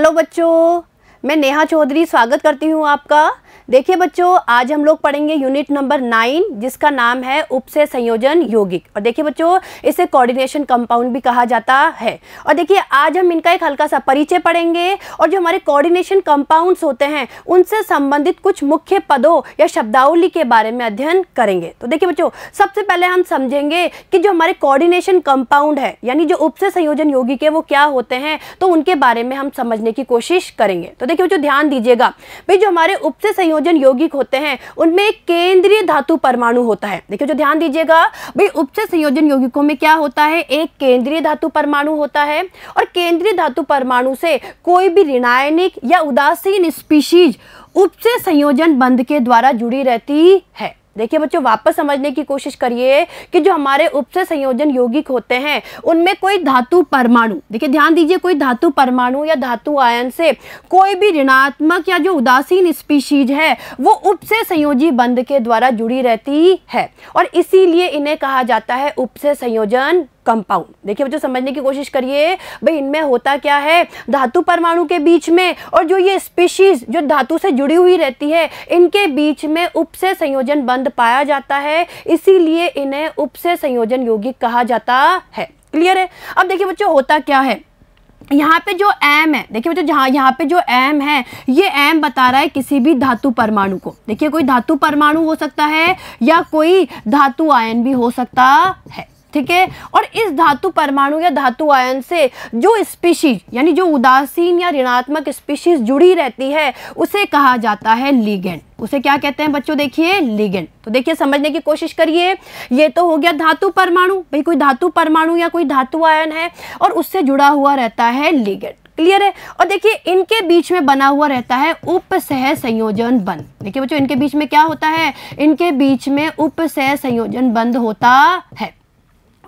hello बच्चों मैं नेहा चौधरी स्वागत करती हूँ आपका देखिए बच्चों आज हम लोग पढ़ेंगे यूनिट नंबर नाइन जिसका नाम है उपसे संयोजन यौगिक और देखिए बच्चों इसे कोऑर्डिनेशन कंपाउंड भी कहा जाता है और देखिए आज हम इनका एक हल्का सा परिचय पढ़ेंगे और जो हमारे कोऑर्डिनेशन कंपाउंड्स होते हैं उनसे संबंधित कुछ मुख्य पदों या शब्दावली के बारे में अध्ययन करेंगे तो देखिए बच्चों सबसे पहले हम समझेंगे कि जो हमारे कॉर्डिनेशन कंपाउंड है यानी जो उपसे संयोजन यौगिक है वो क्या होते हैं तो उनके बारे में हम समझने की कोशिश करेंगे तो देखिए बच्चों ध्यान दीजिएगा भाई जो हमारे उपसे संयोजन यौगिक होते हैं उनमें केंद्रीय धातु परमाणु होता है देखिए जो ध्यान दीजिएगा भाई उपचय संयोजन यौगिकों में क्या होता है एक केंद्रीय धातु परमाणु होता है और केंद्रीय धातु परमाणु से कोई भी ऋणायनिक या उदासीन स्पीशीज उपचय संयोजन बंध के द्वारा जुड़ी रहती है देखिए बच्चों वापस समझने की कोशिश करिए कि जो हमारे उपसे संयोजन यौगिक होते हैं उनमें कोई धातु परमाणु देखिए ध्यान दीजिए कोई धातु परमाणु या धातु आयन से कोई भी ऋणात्मक या जो उदासीन स्पीशीज है वो उपसे संयोजी बंध के द्वारा जुड़ी रहती है और इसीलिए इन्हें कहा जाता है उपसे संयोजन कंपाउंड देखिए बच्चों समझने की कोशिश करिए भाई इनमें होता क्या है धातु परमाणु के बीच में और जो ये स्पीशीज जो धातु से जुड़ी हुई रहती है इनके बीच में उपसे संयोजन बंद पाया जाता है इसीलिए इन्हें उपसे संयोजन यौगिक कहा जाता है क्लियर है अब देखिए बच्चों होता क्या है यहाँ पे जो एम है देखिए बच्चों जहाँ यहाँ पे जो एम है ये एम बता रहा है किसी भी धातु परमाणु को देखिए कोई धातु परमाणु हो सकता है या कोई धातु आयन भी हो सकता है ठीक है और इस धातु परमाणु या धातु आयन से जो स्पीशीज यानी जो उदासीन या ऋणात्मक स्पीशीज जुड़ी रहती है उसे कहा जाता है लीगेंड उसे क्या कहते हैं बच्चों देखिए लिगेंड तो देखिए समझने की कोशिश करिए ये तो हो गया धातु परमाणु भाई कोई धातु परमाणु या कोई धातु आयन है और उससे जुड़ा हुआ रहता है लिगेंड क्लियर है और देखिए इनके बीच में बना हुआ रहता है उपसह संयोजन बंद देखिए बच्चों इनके बीच में क्या होता है इनके बीच में उपसह संयोजन बंद होता है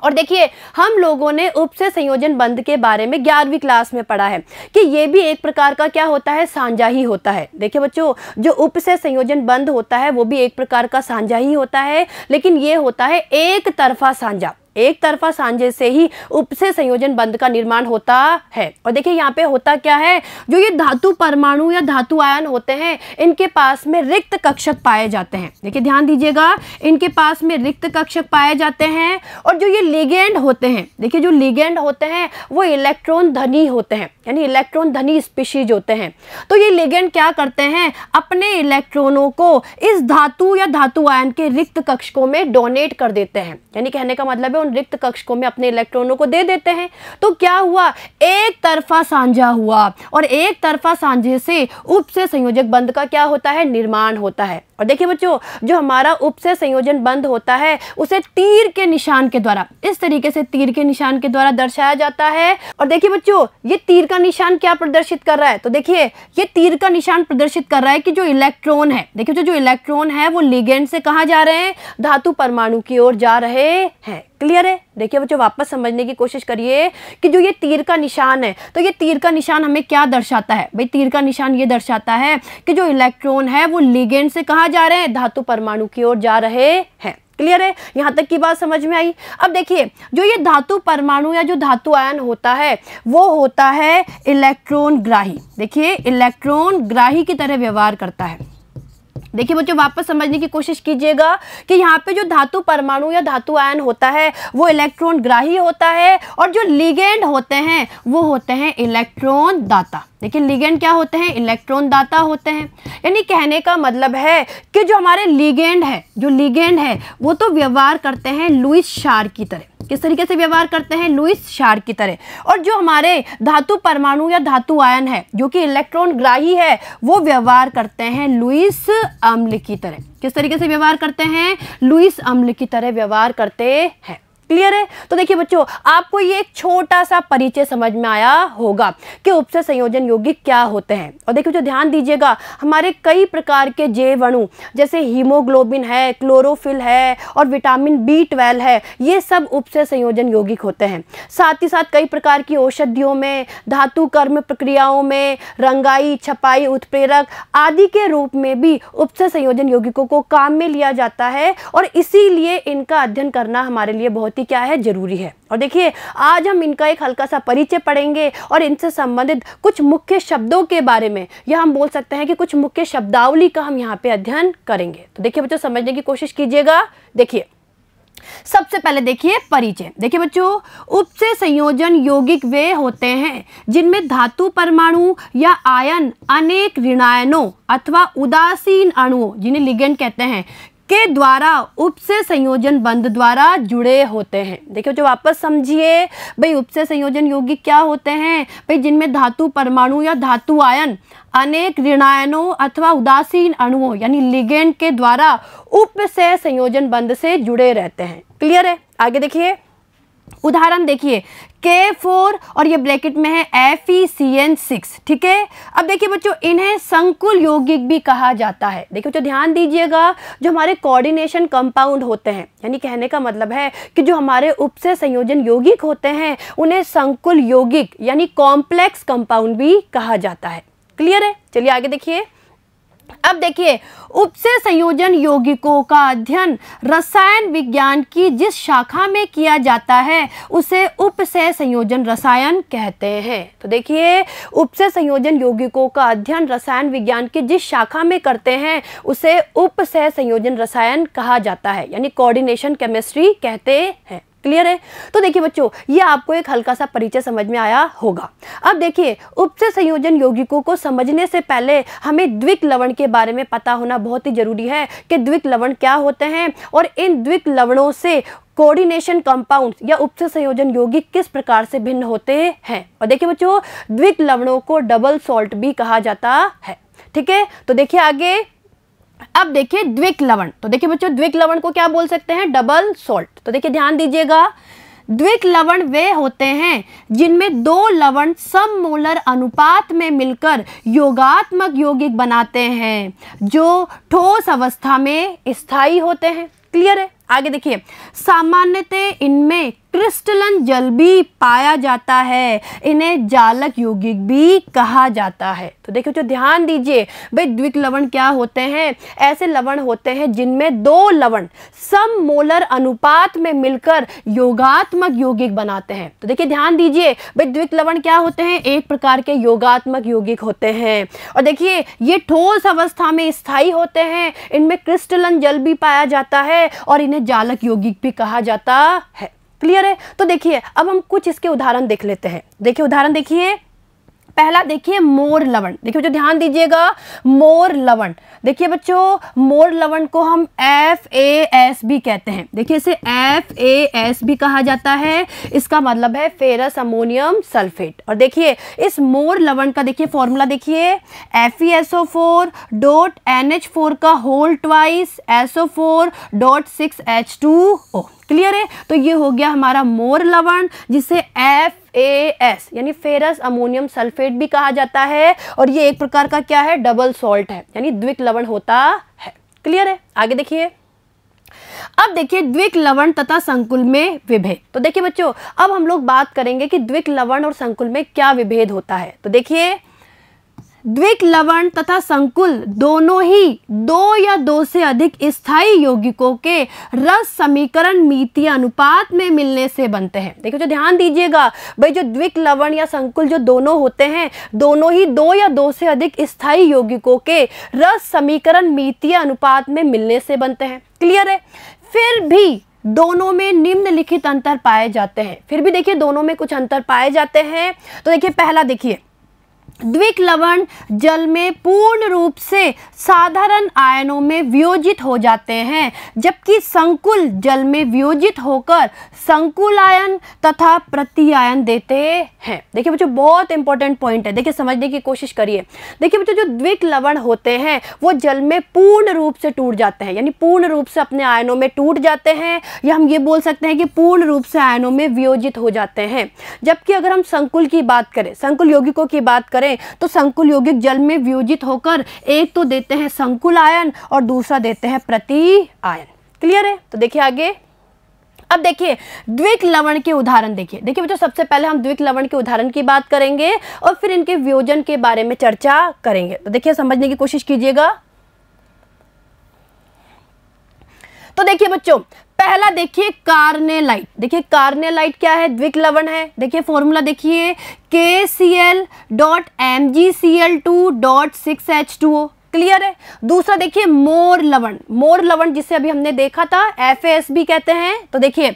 और देखिए हम लोगों ने उप से संयोजन बंद के बारे में ग्यारहवीं क्लास में पढ़ा है कि ये भी एक प्रकार का क्या होता है सांझा ही होता है देखिए बच्चों जो उप से संयोजन बंद होता है वो भी एक प्रकार का सांझा ही होता है लेकिन ये होता है एक तरफा सांझा एक तरफा सांझे से ही उपसे संयोजन बंद का निर्माण होता है और देखिए यहाँ पे होता क्या है जो ये धातु परमाणु या धातु आयन होते हैं इनके पास में रिक्त कक्षक पाए जाते हैं देखिए ध्यान दीजिएगा इनके पास में रिक्त कक्षक पाए जाते हैं और जो ये लिगेंड होते हैं देखिए जो लिगेंड होते हैं वो इलेक्ट्रॉन धनी होते हैं यानी इलेक्ट्रॉन धनी स्पीशीज होते हैं तो ये लिगेंड क्या करते हैं अपने इलेक्ट्रॉनों को इस धातु या धातु आयन के रिक्त कक्षकों में डोनेट कर देते हैं यानी कहने का मतलब है उन रिक्त कक्षकों में अपने इलेक्ट्रॉनों को दे देते हैं तो क्या हुआ एक तरफा सांझा हुआ और एक तरफा सांझे से उप से संयोजक बंद का क्या होता है निर्माण होता है और देखिए बच्चों जो हमारा उपसे संयोजन बंद होता है उसे तीर के निशान के द्वारा इस तरीके से तीर के निशान के द्वारा दर्शाया जाता है और देखिए बच्चों ये तीर का निशान क्या प्रदर्शित कर रहा है तो देखिए ये तीर का निशान प्रदर्शित कर रहा है कि जो इलेक्ट्रॉन है देखिए जो जो इलेक्ट्रॉन है वो लिगेंड से कहाँ जा रहे हैं धातु परमाणु की ओर जा रहे हैं क्लियर है देखिए बच्चों वापस समझने की कोशिश करिए कि जो ये तीर का निशान है तो ये तीर का निशान हमें क्या दर्शाता है भाई तीर का निशान ये दर्शाता है कि जो इलेक्ट्रॉन है वो लिगेंड से कहाँ जा रहे हैं धातु परमाणु की ओर जा रहे हैं क्लियर है यहाँ तक की बात समझ में आई अब देखिए जो ये धातु परमाणु या जो धातु आयन होता है वो होता है इलेक्ट्रॉन ग्राही देखिए इलेक्ट्रॉन ग्राही की तरह व्यवहार करता है देखिए बच्चों वापस समझने की कोशिश कीजिएगा कि यहाँ पे जो धातु परमाणु या धातु आयन होता है वो इलेक्ट्रॉन ग्राही होता है और जो लिगेंड होते हैं वो होते हैं इलेक्ट्रॉन दाता लेकिन लिगेंड क्या होते हैं इलेक्ट्रॉन दाता होते हैं यानी कहने का मतलब है कि जो हमारे लिगेंड है जो लिगेंड है वो तो व्यवहार करते हैं लुइस शार की तरह किस तरीके से व्यवहार करते हैं लुइस शार की तरह और जो हमारे धातु परमाणु या धातु आयन है जो कि इलेक्ट्रॉन ग्राही है वो व्यवहार करते हैं लुइस अम्ल की तरह किस तरीके से व्यवहार करते हैं लुइस अम्ल की तरह व्यवहार करते हैं क्लियर है तो देखिए बच्चों आपको ये एक छोटा सा परिचय समझ में आया होगा कि उपसर संयोजन यौगिक क्या होते हैं और देखिए जो ध्यान दीजिएगा हमारे कई प्रकार के जैव वणु जैसे हीमोग्लोबिन है क्लोरोफिल है और विटामिन बी ट्वेल्व है ये सब उपसर संयोजन यौगिक होते हैं साथ ही साथ कई प्रकार की औषधियों में धातु कर्म प्रक्रियाओं में रंगाई छपाई उत्प्रेरक आदि के रूप में भी उपसर संयोजन यौगिकों को काम में लिया जाता है और इसीलिए इनका अध्ययन करना हमारे लिए बहुत व्यक्ति क्या है जरूरी है और देखिए आज हम इनका एक हल्का सा परिचय पढ़ेंगे और इनसे संबंधित कुछ मुख्य शब्दों के बारे में या हम बोल सकते हैं कि कुछ मुख्य शब्दावली का हम यहाँ पे अध्ययन करेंगे तो देखिए बच्चों समझने की कोशिश कीजिएगा देखिए सबसे पहले देखिए परिचय देखिए बच्चों उप से संयोजन यौगिक वे होते हैं जिनमें धातु परमाणु या आयन अनेक ऋणायनों अथवा उदासीन अणुओं जिन्हें लिगेंड कहते हैं के द्वारा उप से संयोजन बंद द्वारा जुड़े होते हैं देखियो जो वापस समझिए भाई उप से संयोजन योगी क्या होते हैं भाई जिनमें धातु परमाणु या धातु आयन अनेक ऋणायनों अथवा उदासीन अणुओं यानी लिगेंड के द्वारा उप से संयोजन बंद से जुड़े रहते हैं क्लियर है आगे देखिए उदाहरण देखिए के फोर और ये ब्रैकेट में है F E C N six ठीक है अब देखिए बच्चों इन्हें संकुल यौगिक भी कहा जाता है देखिए बच्चों ध्यान दीजिएगा जो हमारे कोऑर्डिनेशन कंपाउंड होते हैं यानी कहने का मतलब है कि जो हमारे उपसे संयोजन यौगिक होते हैं उन्हें संकुल यौगिक यानी कॉम्प्लेक्स कंपाउंड भी कहा जाता है क्लियर है चलिए आगे देखिए अब देखिए उपसे संयोजन यौगिकों का अध्ययन रसायन विज्ञान की जिस शाखा में किया जाता है उसे उपसे संयोजन रसायन कहते हैं तो देखिए उपसे संयोजन यौगिकों का अध्ययन रसायन विज्ञान की जिस शाखा में करते हैं उसे उपसे संयोजन रसायन कहा जाता है यानी कोऑर्डिनेशन केमिस्ट्री कहते हैं क्लियर है तो देखिए बच्चों ये आपको एक हल्का सा परिचय समझ में आया होगा अब देखिए उपचय संयोजन यौगिकों को समझने से पहले हमें द्विक लवण के बारे में पता होना बहुत ही जरूरी है कि द्विक लवण क्या होते हैं और इन द्विक लवणों से कोऑर्डिनेशन कंपाउंड्स या उपचय संयोजन यौगिक किस प्रकार से भिन्न होते हैं और देखिए बच्चों द्विक लवणों को डबल सॉल्ट भी कहा जाता है ठीक है तो देखिए आगे अब देखिए द्विक लवण तो देखिए बच्चों द्विक लवण को क्या बोल सकते हैं डबल सोल्ट तो देखिए ध्यान दीजिएगा द्विक लवण वे होते हैं जिनमें दो लवण सममोलर अनुपात में मिलकर योगात्मक यौगिक बनाते हैं जो ठोस अवस्था में स्थायी होते हैं क्लियर है आगे देखिए सामान्यतः इनमें क्रिस्टलन जल भी पाया जाता है इन्हें जालक यौगिक भी कहा जाता है तो देखो जो ध्यान दीजिए भाई द्विक लवण क्या होते हैं ऐसे लवण होते हैं जिनमें दो लवण सम मोलर अनुपात में मिलकर योगात्मक यौगिक बनाते हैं तो देखिए ध्यान दीजिए भाई द्विक लवण क्या होते हैं एक प्रकार के योगात्मक यौगिक होते हैं और देखिए ये ठोस अवस्था में स्थायी होते हैं इनमें क्रिस्टलन जल भी पाया जाता है और इन्हें जालक यौगिक भी कहा जाता है क्लियर है तो देखिए अब हम कुछ इसके उदाहरण देख लेते हैं देखिए उदाहरण देखिए पहला देखिए मोर लवण देखिए बच्चों ध्यान दीजिएगा मोर लवण देखिए बच्चों मोर लवण को हम एफ ए एस भी कहते हैं देखिए इसे एफ ए एस भी कहा जाता है इसका मतलब है फेरस अमोनियम सल्फेट और देखिए इस मोर लवण का देखिए फॉर्मूला देखिए F E S O four dot N H four का whole twice S O four dot six H two O clear है तो ये हो गया हमारा मोर लवण जिसे एफ एस यानी फेरस अमोनियम सल्फेट भी कहा जाता है और ये एक प्रकार का क्या है डबल सॉल्ट है यानी द्विक लवण होता है क्लियर है आगे देखिए अब देखिए द्विक लवण तथा संकुल में विभेद तो देखिए बच्चों अब हम लोग बात करेंगे कि द्विक लवण और संकुल में क्या विभेद होता है तो देखिए द्विक लवण तथा संकुल दोनों ही दो या दो से अधिक स्थायी यौगिकों के रस समीकरण मीति अनुपात में मिलने से बनते हैं देखो जो ध्यान दीजिएगा भाई जो द्विक लवण या संकुल जो दोनों होते हैं दोनों ही दो या दो से अधिक स्थायी यौगिकों के रस समीकरण मीति अनुपात में मिलने से बनते हैं क्लियर है फिर भी दोनों में निम्नलिखित अंतर पाए जाते हैं फिर भी देखिए दोनों में कुछ अंतर पाए जाते हैं तो देखिए पहला देखिए द्विक लवण जल में पूर्ण रूप से साधारण आयनों में वियोजित हो जाते हैं जबकि संकुल जल में वियोजित होकर संकुल आयन तथा प्रतिआयन देते हैं देखिए बच्चों बहुत इंपॉर्टेंट पॉइंट है देखिए समझने की कोशिश करिए देखिए बच्चों जो द्विक लवण होते हैं वो जल में पूर्ण रूप से टूट जाते हैं यानी पूर्ण रूप से अपने आयनों में टूट जाते हैं या हम ये बोल सकते हैं कि पूर्ण रूप से आयनों में वियोजित हो जाते हैं जबकि अगर हम संकुल की बात करें संकुल यौगिकों की बात करें करें तो संकुल यौगिक जल में वियोजित होकर एक तो देते हैं संकुल आयन और दूसरा देते हैं प्रति आयन क्लियर है तो देखिए आगे अब देखिए द्विक लवण के उदाहरण देखिए देखिए बच्चों सबसे पहले हम द्विक लवण के उदाहरण की बात करेंगे और फिर इनके वियोजन के बारे में चर्चा करेंगे तो देखिए समझने की कोशिश कीजिएगा तो देखिए बच्चों पहला देखिए कार्नेलाइट देखिए कार्नेलाइट क्या है द्विक लवण है देखिए फॉर्मूला देखिए K C L dot M G C L two dot six H two O clear है दूसरा देखिए मोर लवण मोर लवण जिसे अभी हमने देखा था एफ एस बी कहते हैं तो देखिए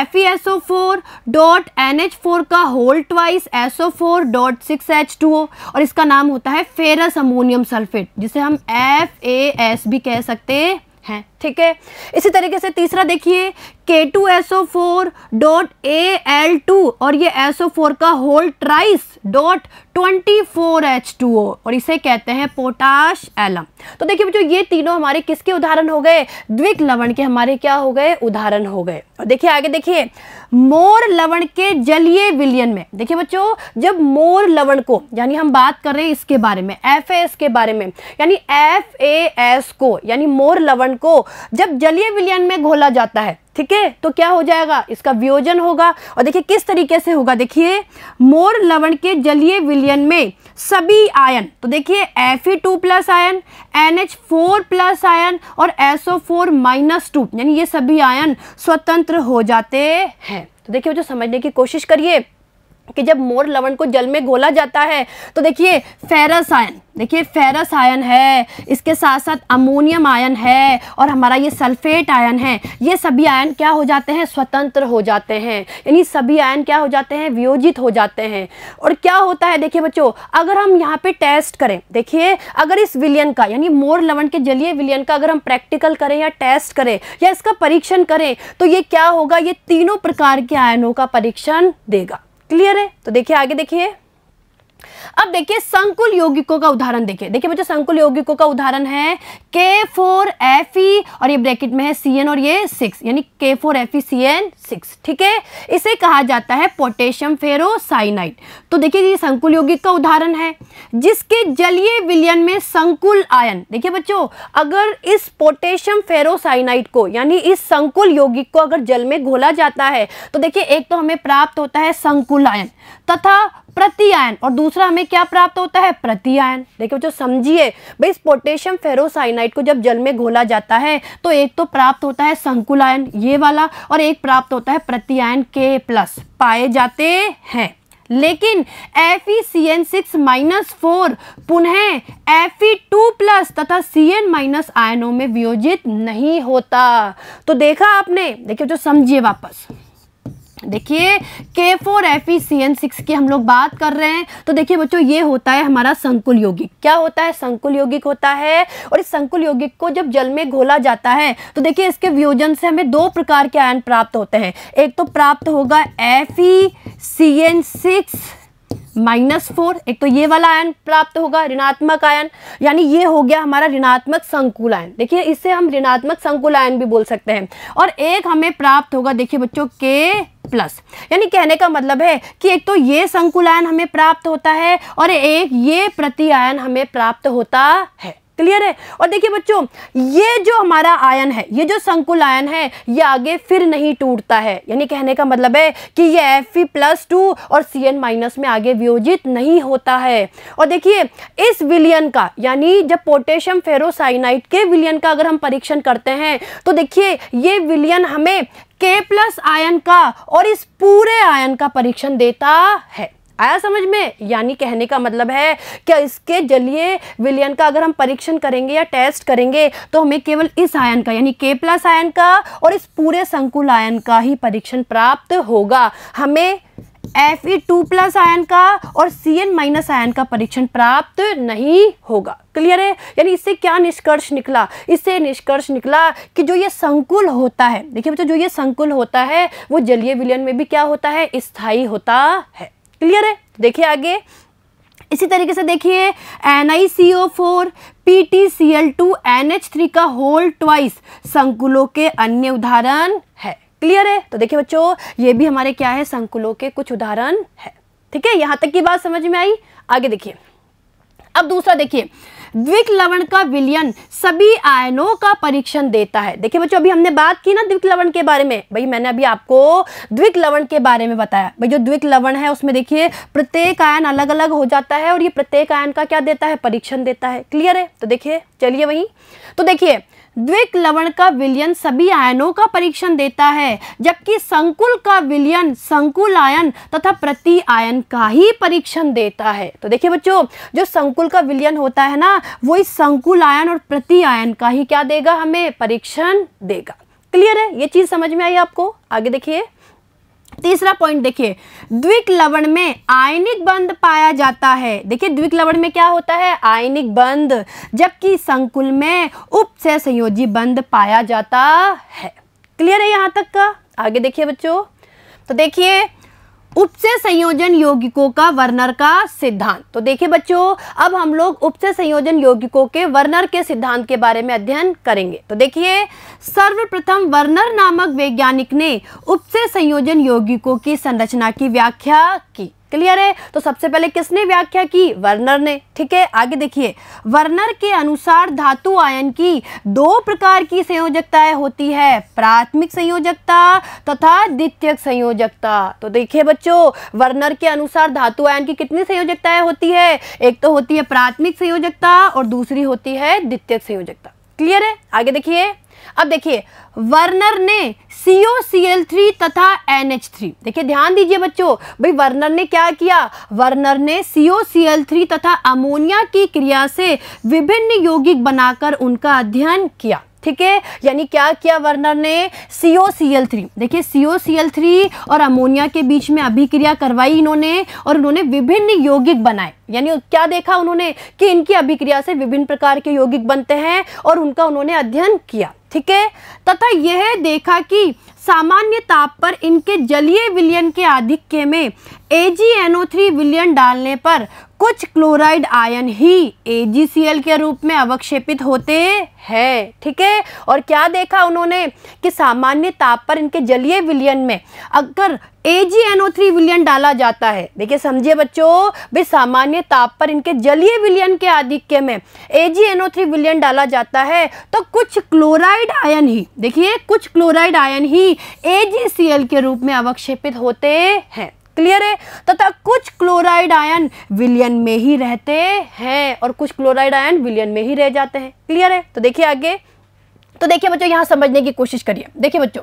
F E S O four dot N H four का whole twice S O four dot six H two O और इसका नाम होता है फेरस अमोनियम सल्फेट जिसे हम एफ ए एस भी कह सकते हैं ठीक है इसी तरीके से तीसरा देखिए K two S O four dot A L two और ये एस ओ फोर का whole thrice dot twenty four H two O और इसे कहते हैं पोटाश एलम तो देखिए बच्चों ये तीनों हमारे किसके उदाहरण हो गए द्विक लवण के हमारे क्या हो गए उदाहरण हो गए और देखिए आगे देखिए मोर लवण के जलीय विलियन में देखिए बच्चों जब मोर लवण को यानी हम बात कर रहे हैं इसके बारे में एफ एस के बारे में यानी एफ ए एस को यानी मोर लवण को जब जलीय विलयन में घोला जाता है ठीक है तो क्या हो जाएगा इसका वियोजन होगा और देखिए किस तरीके से होगा देखिए मोर लवण के जलीय विलयन में सभी आयन तो देखिए एफ ई टू प्लस आयन एन एच फोर प्लस आयन और एसओ फोर माइनस टू यानी ये सभी आयन स्वतंत्र हो जाते हैं तो देखिए जो समझने की कोशिश करिए कि जब मोर लवण को जल में घोला जाता है तो देखिए फेरस आयन देखिए फेरस आयन है इसके साथ साथ अमोनियम आयन है और हमारा ये सल्फेट आयन है ये सभी आयन क्या हो जाते हैं स्वतंत्र हो जाते हैं यानी सभी आयन क्या हो जाते हैं वियोजित हो जाते हैं और क्या होता है देखिए बच्चों अगर हम यहाँ पे टेस्ट करें देखिए अगर इस विलियन का यानी मोर लवन के जलीय विलियन का अगर हम प्रैक्टिकल करें या टेस्ट करें या इसका परीक्षण करें तो ये क्या होगा ये तीनों प्रकार के आयनों का परीक्षण देगा क्लियर है तो देखिए आगे देखिए अब देखिए संकुल यौगिकों का उदाहरण देखिए देखिए बच्चों संकुल यौगिकों का उदाहरण है के फोर एफ ई और ये ब्रैकेट में है सी एन और ये सिक्स यानी K four F E C N six ठीक है इसे कहा जाता है पोटेशियम फेरोसाइनाइड तो देखिए ये संकुल यौगिक का उदाहरण है जिसके जलीय विलयन में संकुल आयन देखिए बच्चों अगर इस पोटेशियम फेरोसाइनाइड को यानी इस संकुल यौगिक को अगर जल में घोला जाता है तो देखिए एक तो हमें प्राप्त होता है संकुल आयन तथा प्रतियायन और दूसरा हमें क्या प्राप्त होता है प्रतियायन देखिए जो समझिए भाई इस पोटेशियम फेरोसाइनाइड को जब जल में घोला जाता है तो एक तो प्राप्त होता है संकुलायन ये वाला और एक प्राप्त होता है प्रतियायन के प्लस पाए जाते हैं लेकिन F E C N six minus four पुनः एफ ई टू प्लस तथा सी एन माइनस आयनों में वियोजित नहीं होता तो देखा आपने देखिए जो समझिए वापस देखिए K four F E C N six की हम लोग बात कर रहे हैं तो देखिए बच्चों ये होता है हमारा संकुल यौगिक क्या होता है संकुल यौगिक होता है और इस संकुल यौगिक को जब जल में घोला जाता है तो देखिए इसके वियोजन से हमें दो प्रकार के आयन प्राप्त होते हैं एक तो प्राप्त होगा F E C N six minus four एक तो ये वाला आयन प्राप्त होगा ऋणात्मक आयन यानी ये हो गया हमारा ऋणात्मक संकुल आयन देखिए इससे हम ऋणात्मक संकुल आयन भी बोल सकते हैं और एक हमें प्राप्त होगा देखिए बच्चों के प्लस यानी कहने का मतलब है कि एक तो ये संकुल आयन हमें प्राप्त होता है और एक ये प्रति आयन हमें प्राप्त होता है क्लियर है और देखिए बच्चों ये जो हमारा आयन है ये जो संकुल आयन है ये आगे फिर नहीं टूटता है यानी कहने का मतलब है कि ये एफ प्लस टू और सी एन माइनस में आगे वियोजित नहीं होता है और देखिए इस विलियन का यानी जब पोटेशियम फेरोसाइनाइट के विलियन का अगर हम परीक्षण करते हैं तो देखिए ये विलियन हमें के प्लस आयन का और इस पूरे आयन का परीक्षण देता है आया समझ में यानी कहने का मतलब है कि इसके जलीय विलयन का अगर हम परीक्षण करेंगे या टेस्ट करेंगे तो हमें केवल इस आयन का यानी के प्लस आयन का और इस पूरे संकुल आयन का ही परीक्षण प्राप्त होगा हमें एफ ई टू प्लस आयन का और सी एन माइनस आयन का परीक्षण प्राप्त नहीं होगा क्लियर है यानी इससे क्या निष्कर्ष निकला इससे निष्कर्ष निकला कि जो ये संकुल होता है देखिए बच्चों जो ये संकुल होता है वो जलीय विलयन में भी क्या होता है स्थाई होता है क्लियर है देखिए आगे इसी तरीके से देखिए N I C O four P T C L two N H three का होल ट्वाइस संकुलों के अन्य उदाहरण है क्लियर है तो देखिए बच्चों ये भी हमारे क्या है संकुलों के कुछ उदाहरण है ठीक है यहां तक की बात समझ में आई आगे देखिए अब दूसरा देखिए द्विक लवण का विलयन सभी आयनों का परीक्षण देता है देखिए बच्चों अभी हमने बात की ना द्विक लवण के बारे में भाई मैंने अभी आपको द्विक लवण के बारे में बताया भाई जो द्विक लवण है उसमें देखिए प्रत्येक आयन अलग अलग हो जाता है और ये प्रत्येक आयन का क्या देता है परीक्षण देता है क्लियर है तो देखिए चलिए वही तो देखिए द्विक लवण का विलयन सभी आयनों का परीक्षण देता है जबकि संकुल का विलयन संकुल आयन तथा प्रति आयन का ही परीक्षण देता है तो देखिए बच्चों जो संकुल का विलयन होता है ना वो इस संकुल आयन और प्रति आयन का ही क्या देगा हमें परीक्षण देगा क्लियर है ये चीज़ समझ में आई आपको आगे देखिए तीसरा पॉइंट देखिए द्विक लवण में आयनिक बंद पाया जाता है देखिए द्विक लवण में क्या होता है आयनिक बंद जबकि संकुल में उप से संयोजी बंद पाया जाता है क्लियर है यहां तक का आगे देखिए बच्चों तो देखिए उपसे संयोजन यौगिकों का वर्णर का सिद्धांत तो देखिए बच्चों अब हम लोग उपसे संयोजन यौगिकों के वर्णर के सिद्धांत के बारे में अध्ययन करेंगे तो देखिए सर्वप्रथम वर्णर नामक वैज्ञानिक ने उपसे संयोजन यौगिकों की संरचना की व्याख्या की क्लियर है तो सबसे पहले किसने व्याख्या की वर्नर ने ठीक है आगे देखिए वर्नर के अनुसार धातु आयन की दो प्रकार की संयोजकताएं होती है प्राथमिक संयोजकता तथा द्वितीयक संयोजकता तो देखिए बच्चों वर्नर के अनुसार धातु आयन की कितनी संयोजकताएं होती है एक तो होती है प्राथमिक संयोजकता और दूसरी होती है द्वितीयक संयोजकता क्लियर है आगे देखिए अब देखिए वर्नर ने सीओ सी एल थ्री तथा एन एच थ्री देखिए ध्यान दीजिए बच्चों भाई वर्नर ने क्या किया वर्नर ने सीओ सी एल थ्री तथा अमोनिया की क्रिया से विभिन्न यौगिक बनाकर उनका अध्ययन किया ठीक है यानी क्या किया वर्नर ने सी सी एल थ्री देखिए सी सी एल थ्री और अमोनिया के बीच में अभिक्रिया करवाई इन्होंने और उन्होंने विभिन्न यौगिक बनाए यानी क्या देखा उन्होंने कि इनकी अभिक्रिया से विभिन्न प्रकार के यौगिक बनते हैं और उनका उन्होंने अध्ययन किया ठीक है तथा यह देखा कि सामान्य ताप पर इनके जलीय विलयन के आधिक्य में ए जी एन ओ थ्री विलयन डालने पर कुछ क्लोराइड आयन ही ए के रूप में अवक्षेपित होते हैं ठीक है और क्या देखा उन्होंने कि सामान्य ताप पर इनके जलीय विलयन में अगर ए विलयन डाला जाता है देखिए समझिए बच्चों भी सामान्य ताप पर इनके जलीय विलयन के आधिक्य में ए विलयन डाला जाता है तो कुछ क्लोराइड आयन ही देखिए कुछ क्लोराइड आयन ही ए के रूप में अवक्षेपित होते हैं क्लियर है तथा कुछ क्लोराइड आयन विलियन में ही रहते हैं और कुछ क्लोराइड आयन विलियन में ही रह जाते हैं क्लियर है तो देखिए आगे तो देखिए बच्चों यहां समझने की कोशिश करिए देखिए बच्चों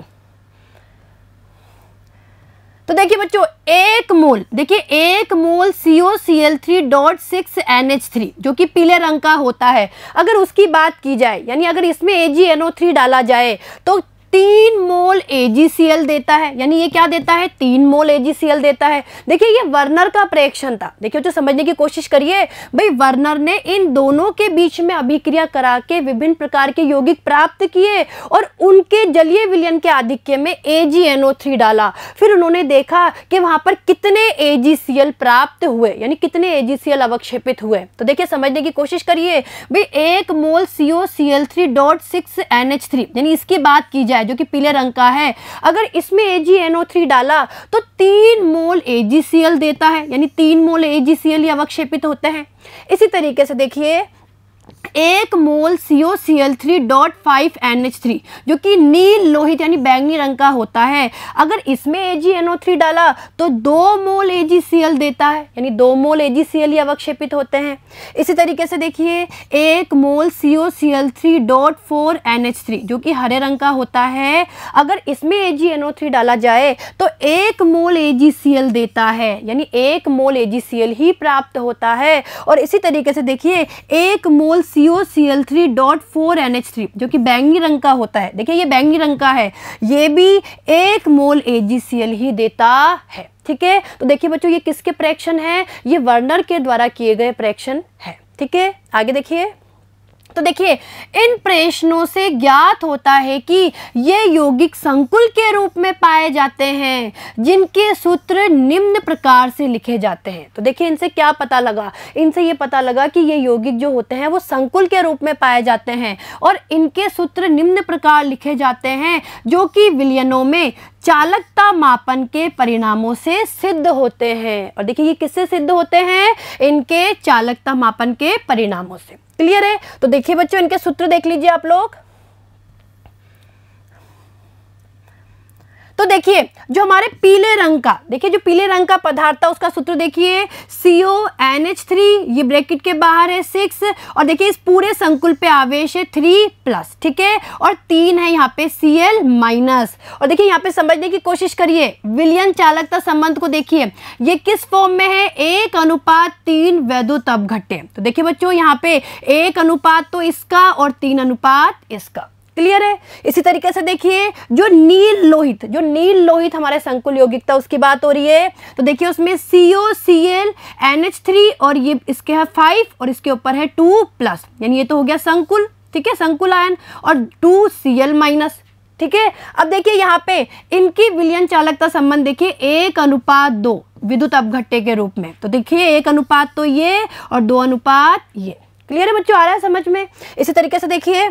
तो देखिए बच्चों एक मोल देखिए एक mole C O C L three dot six N H three जो कि पीले रंग का होता है अगर उसकी बात की जाए यानी अगर इसमें ए जी एन ओ थ्री डाला जाए तो तीन मोल एजीसीएल देता है यानी ये क्या देता है तीन मोल एजीसीएल देता है देखिए ये वर्नर का प्रेक्षण था देखिए जो समझने की कोशिश करिए भाई वर्नर ने इन दोनों के बीच में अभिक्रिया करा के विभिन्न प्रकार के यौगिक प्राप्त किए और उनके जलीय विलयन के आधिक्य में ए डाला फिर उन्होंने देखा कि वहां पर कितने ए प्राप्त हुए यानी कितने ए अवक्षेपित हुए तो देखिए समझने की कोशिश करिए भाई एक mole C O C L three dot six N H three यानी इसकी बात की जाए है जो कि पीले रंग का है अगर इसमें ए डाला तो तीन मोल ए देता है यानी तीन मोल ए अवक्षेपित होते हैं इसी तरीके से देखिए एक mole C O C L three dot five N H three जो कि नील लोहित यानी बैंगनी रंग का होता है अगर इसमें ए जी एन ओ थ्री डाला तो दो मोल ए जी सी एल देता है यानी दो मोल ए जी सी एल ही अवक्षेपित होते हैं इसी तरीके से देखिए एक mole C O C L three dot four N H three जो कि हरे रंग का होता है अगर इसमें ए जी एन ओ थ्री डाला जाए तो एक मोल ए जी सी एल देता है यानी एक मोल ए जी सी एल ही प्राप्त होता है और इसी तरीके से देखिए एक मोल सी COCl3.4NH3 जो कि बैंगनी रंग का होता है देखिए ये बैंगनी रंग का है ये भी एक मोल AgCl ही देता है ठीक है तो देखिए बच्चों ये किसके प्रेक्षण है ये वर्नर के द्वारा किए गए प्रेक्षण है ठीक है आगे देखिए तो देखिए इन प्रश्नों से ज्ञात होता है कि ये यौगिक संकुल के रूप में पाए जाते हैं जिनके सूत्र निम्न प्रकार से लिखे जाते हैं तो देखिए इनसे क्या पता लगा इनसे ये पता लगा कि ये यौगिक जो होते हैं वो संकुल के रूप में पाए जाते हैं और इनके सूत्र निम्न प्रकार लिखे जाते हैं जो कि विलयनों में चालकता मापन के परिणामों से सिद्ध होते हैं और देखिए ये किससे सिद्ध होते हैं इनके चालकता मापन के परिणामों से क्लियर है तो देखिए बच्चों इनके सूत्र देख लीजिए आप लोग तो देखिए जो हमारे पीले रंग का देखिए जो पीले रंग का पदार्थ था उसका सूत्र देखिए C O N H three ये ब्रैकेट के बाहर है सिक्स और देखिए इस पूरे संकुल पे आवेश है थ्री प्लस ठीक है और तीन है यहाँ पे सी एल माइनस और देखिए यहाँ पे समझने की कोशिश करिए विलियन चालकता संबंध को देखिए ये किस फॉर्म में है एक अनुपात तीन वैद्युत घटे तो देखिए बच्चों यहाँ पे एक अनुपात तो इसका और तीन अनुपात इसका क्लियर है इसी तरीके से देखिए जो नील लोहित जो नील लोहित हमारे संकुल यौगिकता उसकी बात हो रही है तो देखिए उसमें C C L N H three और ये इसके है फाइव और इसके ऊपर है टू प्लस यानी ये तो हो गया संकुल ठीक है संकुल आयन और टू सी एल माइनस ठीक है अब देखिए यहाँ पे इनकी विलियन चालकता संबंध देखिए एक अनुपात दो विद्युत अपघट्टे के रूप में तो देखिए एक अनुपात तो ये और दो अनुपात ये क्लियर है बच्चों आ रहा है समझ में इसी तरीके से देखिए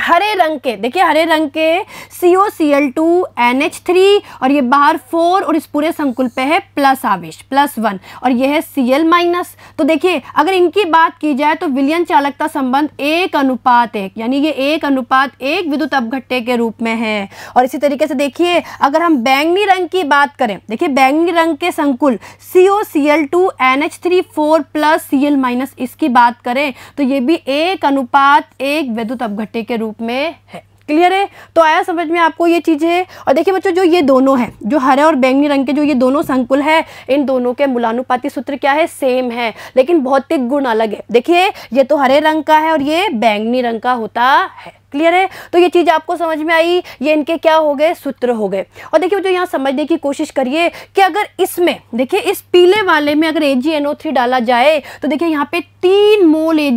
हरे रंग के देखिए हरे रंग के C O C L two N H three और ये बाहर फोर और इस पूरे संकुल पे है प्लस आवेश प्लस वन और ये है सी एल माइनस तो देखिए अगर इनकी बात की जाए तो विलियन चालकता संबंध एक अनुपात एक यानी ये एक अनुपात एक विद्युत अपघट्टे के रूप में है और इसी तरीके से देखिए अगर हम बैंगनी रंग की बात करें देखिए बैंगनी रंग के संकुल C O C L two N H three four plus C L minus इसकी बात करें तो ये भी एक अनुपात एक विद्युत अपघट्टे के रूप रूप में है क्लियर है तो आया समझ में आपको ये चीज़ें और देखिए बच्चों जो ये दोनों हैं जो हरे और बैंगनी रंग के जो ये दोनों संकुल है इन दोनों के मूलानुपाती सूत्र क्या है सेम है लेकिन भौतिक गुण अलग है देखिए ये तो हरे रंग का है और ये बैंगनी रंग का होता है क्लियर है तो ये चीज़ आपको समझ में आई ये इनके क्या हो गए सूत्र हो गए और देखिए जो यहाँ समझने की कोशिश करिए कि अगर इसमें देखिए इस पीले वाले में अगर ए डाला जाए तो देखिए यहाँ पे तीन मोल ए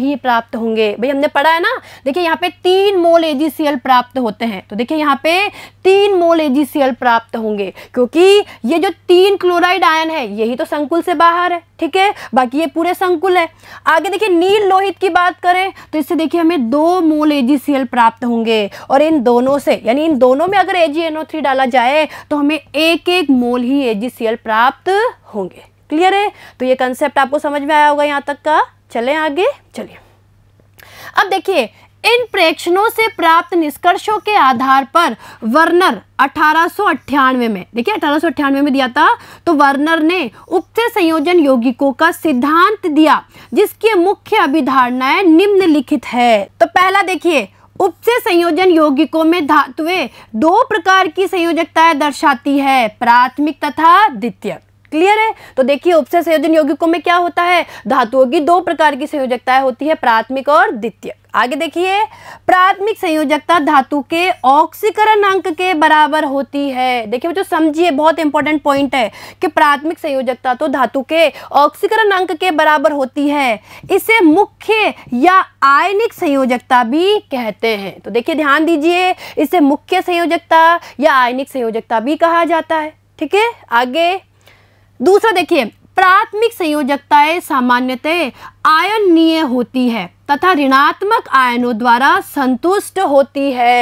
ही प्राप्त होंगे भाई हमने पढ़ा है ना देखिए यहाँ पे तीन मोल ए प्राप्त होते हैं तो देखिए यहाँ पे तीन मोल ए प्राप्त होंगे क्योंकि ये जो तीन क्लोराइड आयन है यही तो संकुल से बाहर है ठीक है बाकी ये पूरे संकुल है आगे देखिए नील लोहित की बात करें तो इससे देखिए हमें दो मोल एजीसीएल प्राप्त होंगे और इन दोनों से यानी इन दोनों में अगर एजीएनओ थ्री डाला जाए तो हमें एक एक मोल ही एजीसीएल प्राप्त होंगे क्लियर है तो ये कंसेप्ट आपको समझ में आया होगा यहाँ तक का चलें आगे चलिए अब देखिए इन प्रेक्षणों से प्राप्त निष्कर्षों के आधार पर वर्नर अठारह में देखिए अठारह में दिया था तो वर्नर ने उक्त संयोजन यौगिकों का सिद्धांत दिया जिसकी मुख्य अभिधारणाएं निम्नलिखित है तो पहला देखिए उपसे संयोजन यौगिकों में धातुएं दो प्रकार की संयोजकताएं दर्शाती है प्राथमिक तथा द्वितीयक क्लियर है तो देखिए उपसे संयोजन यौगिकों में क्या होता है धातुओं की दो प्रकार की संयोजकताएं होती है प्राथमिक और द्वितीय आगे देखिए प्राथमिक संयोजकता धातु के ऑक्सीकरण अंक के बराबर होती है देखिए बच्चों समझिए बहुत इंपॉर्टेंट पॉइंट है कि प्राथमिक संयोजकता तो धातु के ऑक्सीकरण अंक के बराबर होती है इसे मुख्य या आयनिक संयोजकता भी कहते हैं तो देखिए ध्यान दीजिए इसे मुख्य संयोजकता या आयनिक संयोजकता भी कहा जाता है ठीक है आगे दूसरा देखिए प्राथमिक संयोजकताएं सामान्यतः आयनीय होती है तथा ऋणात्मक आयनों द्वारा संतुष्ट होती है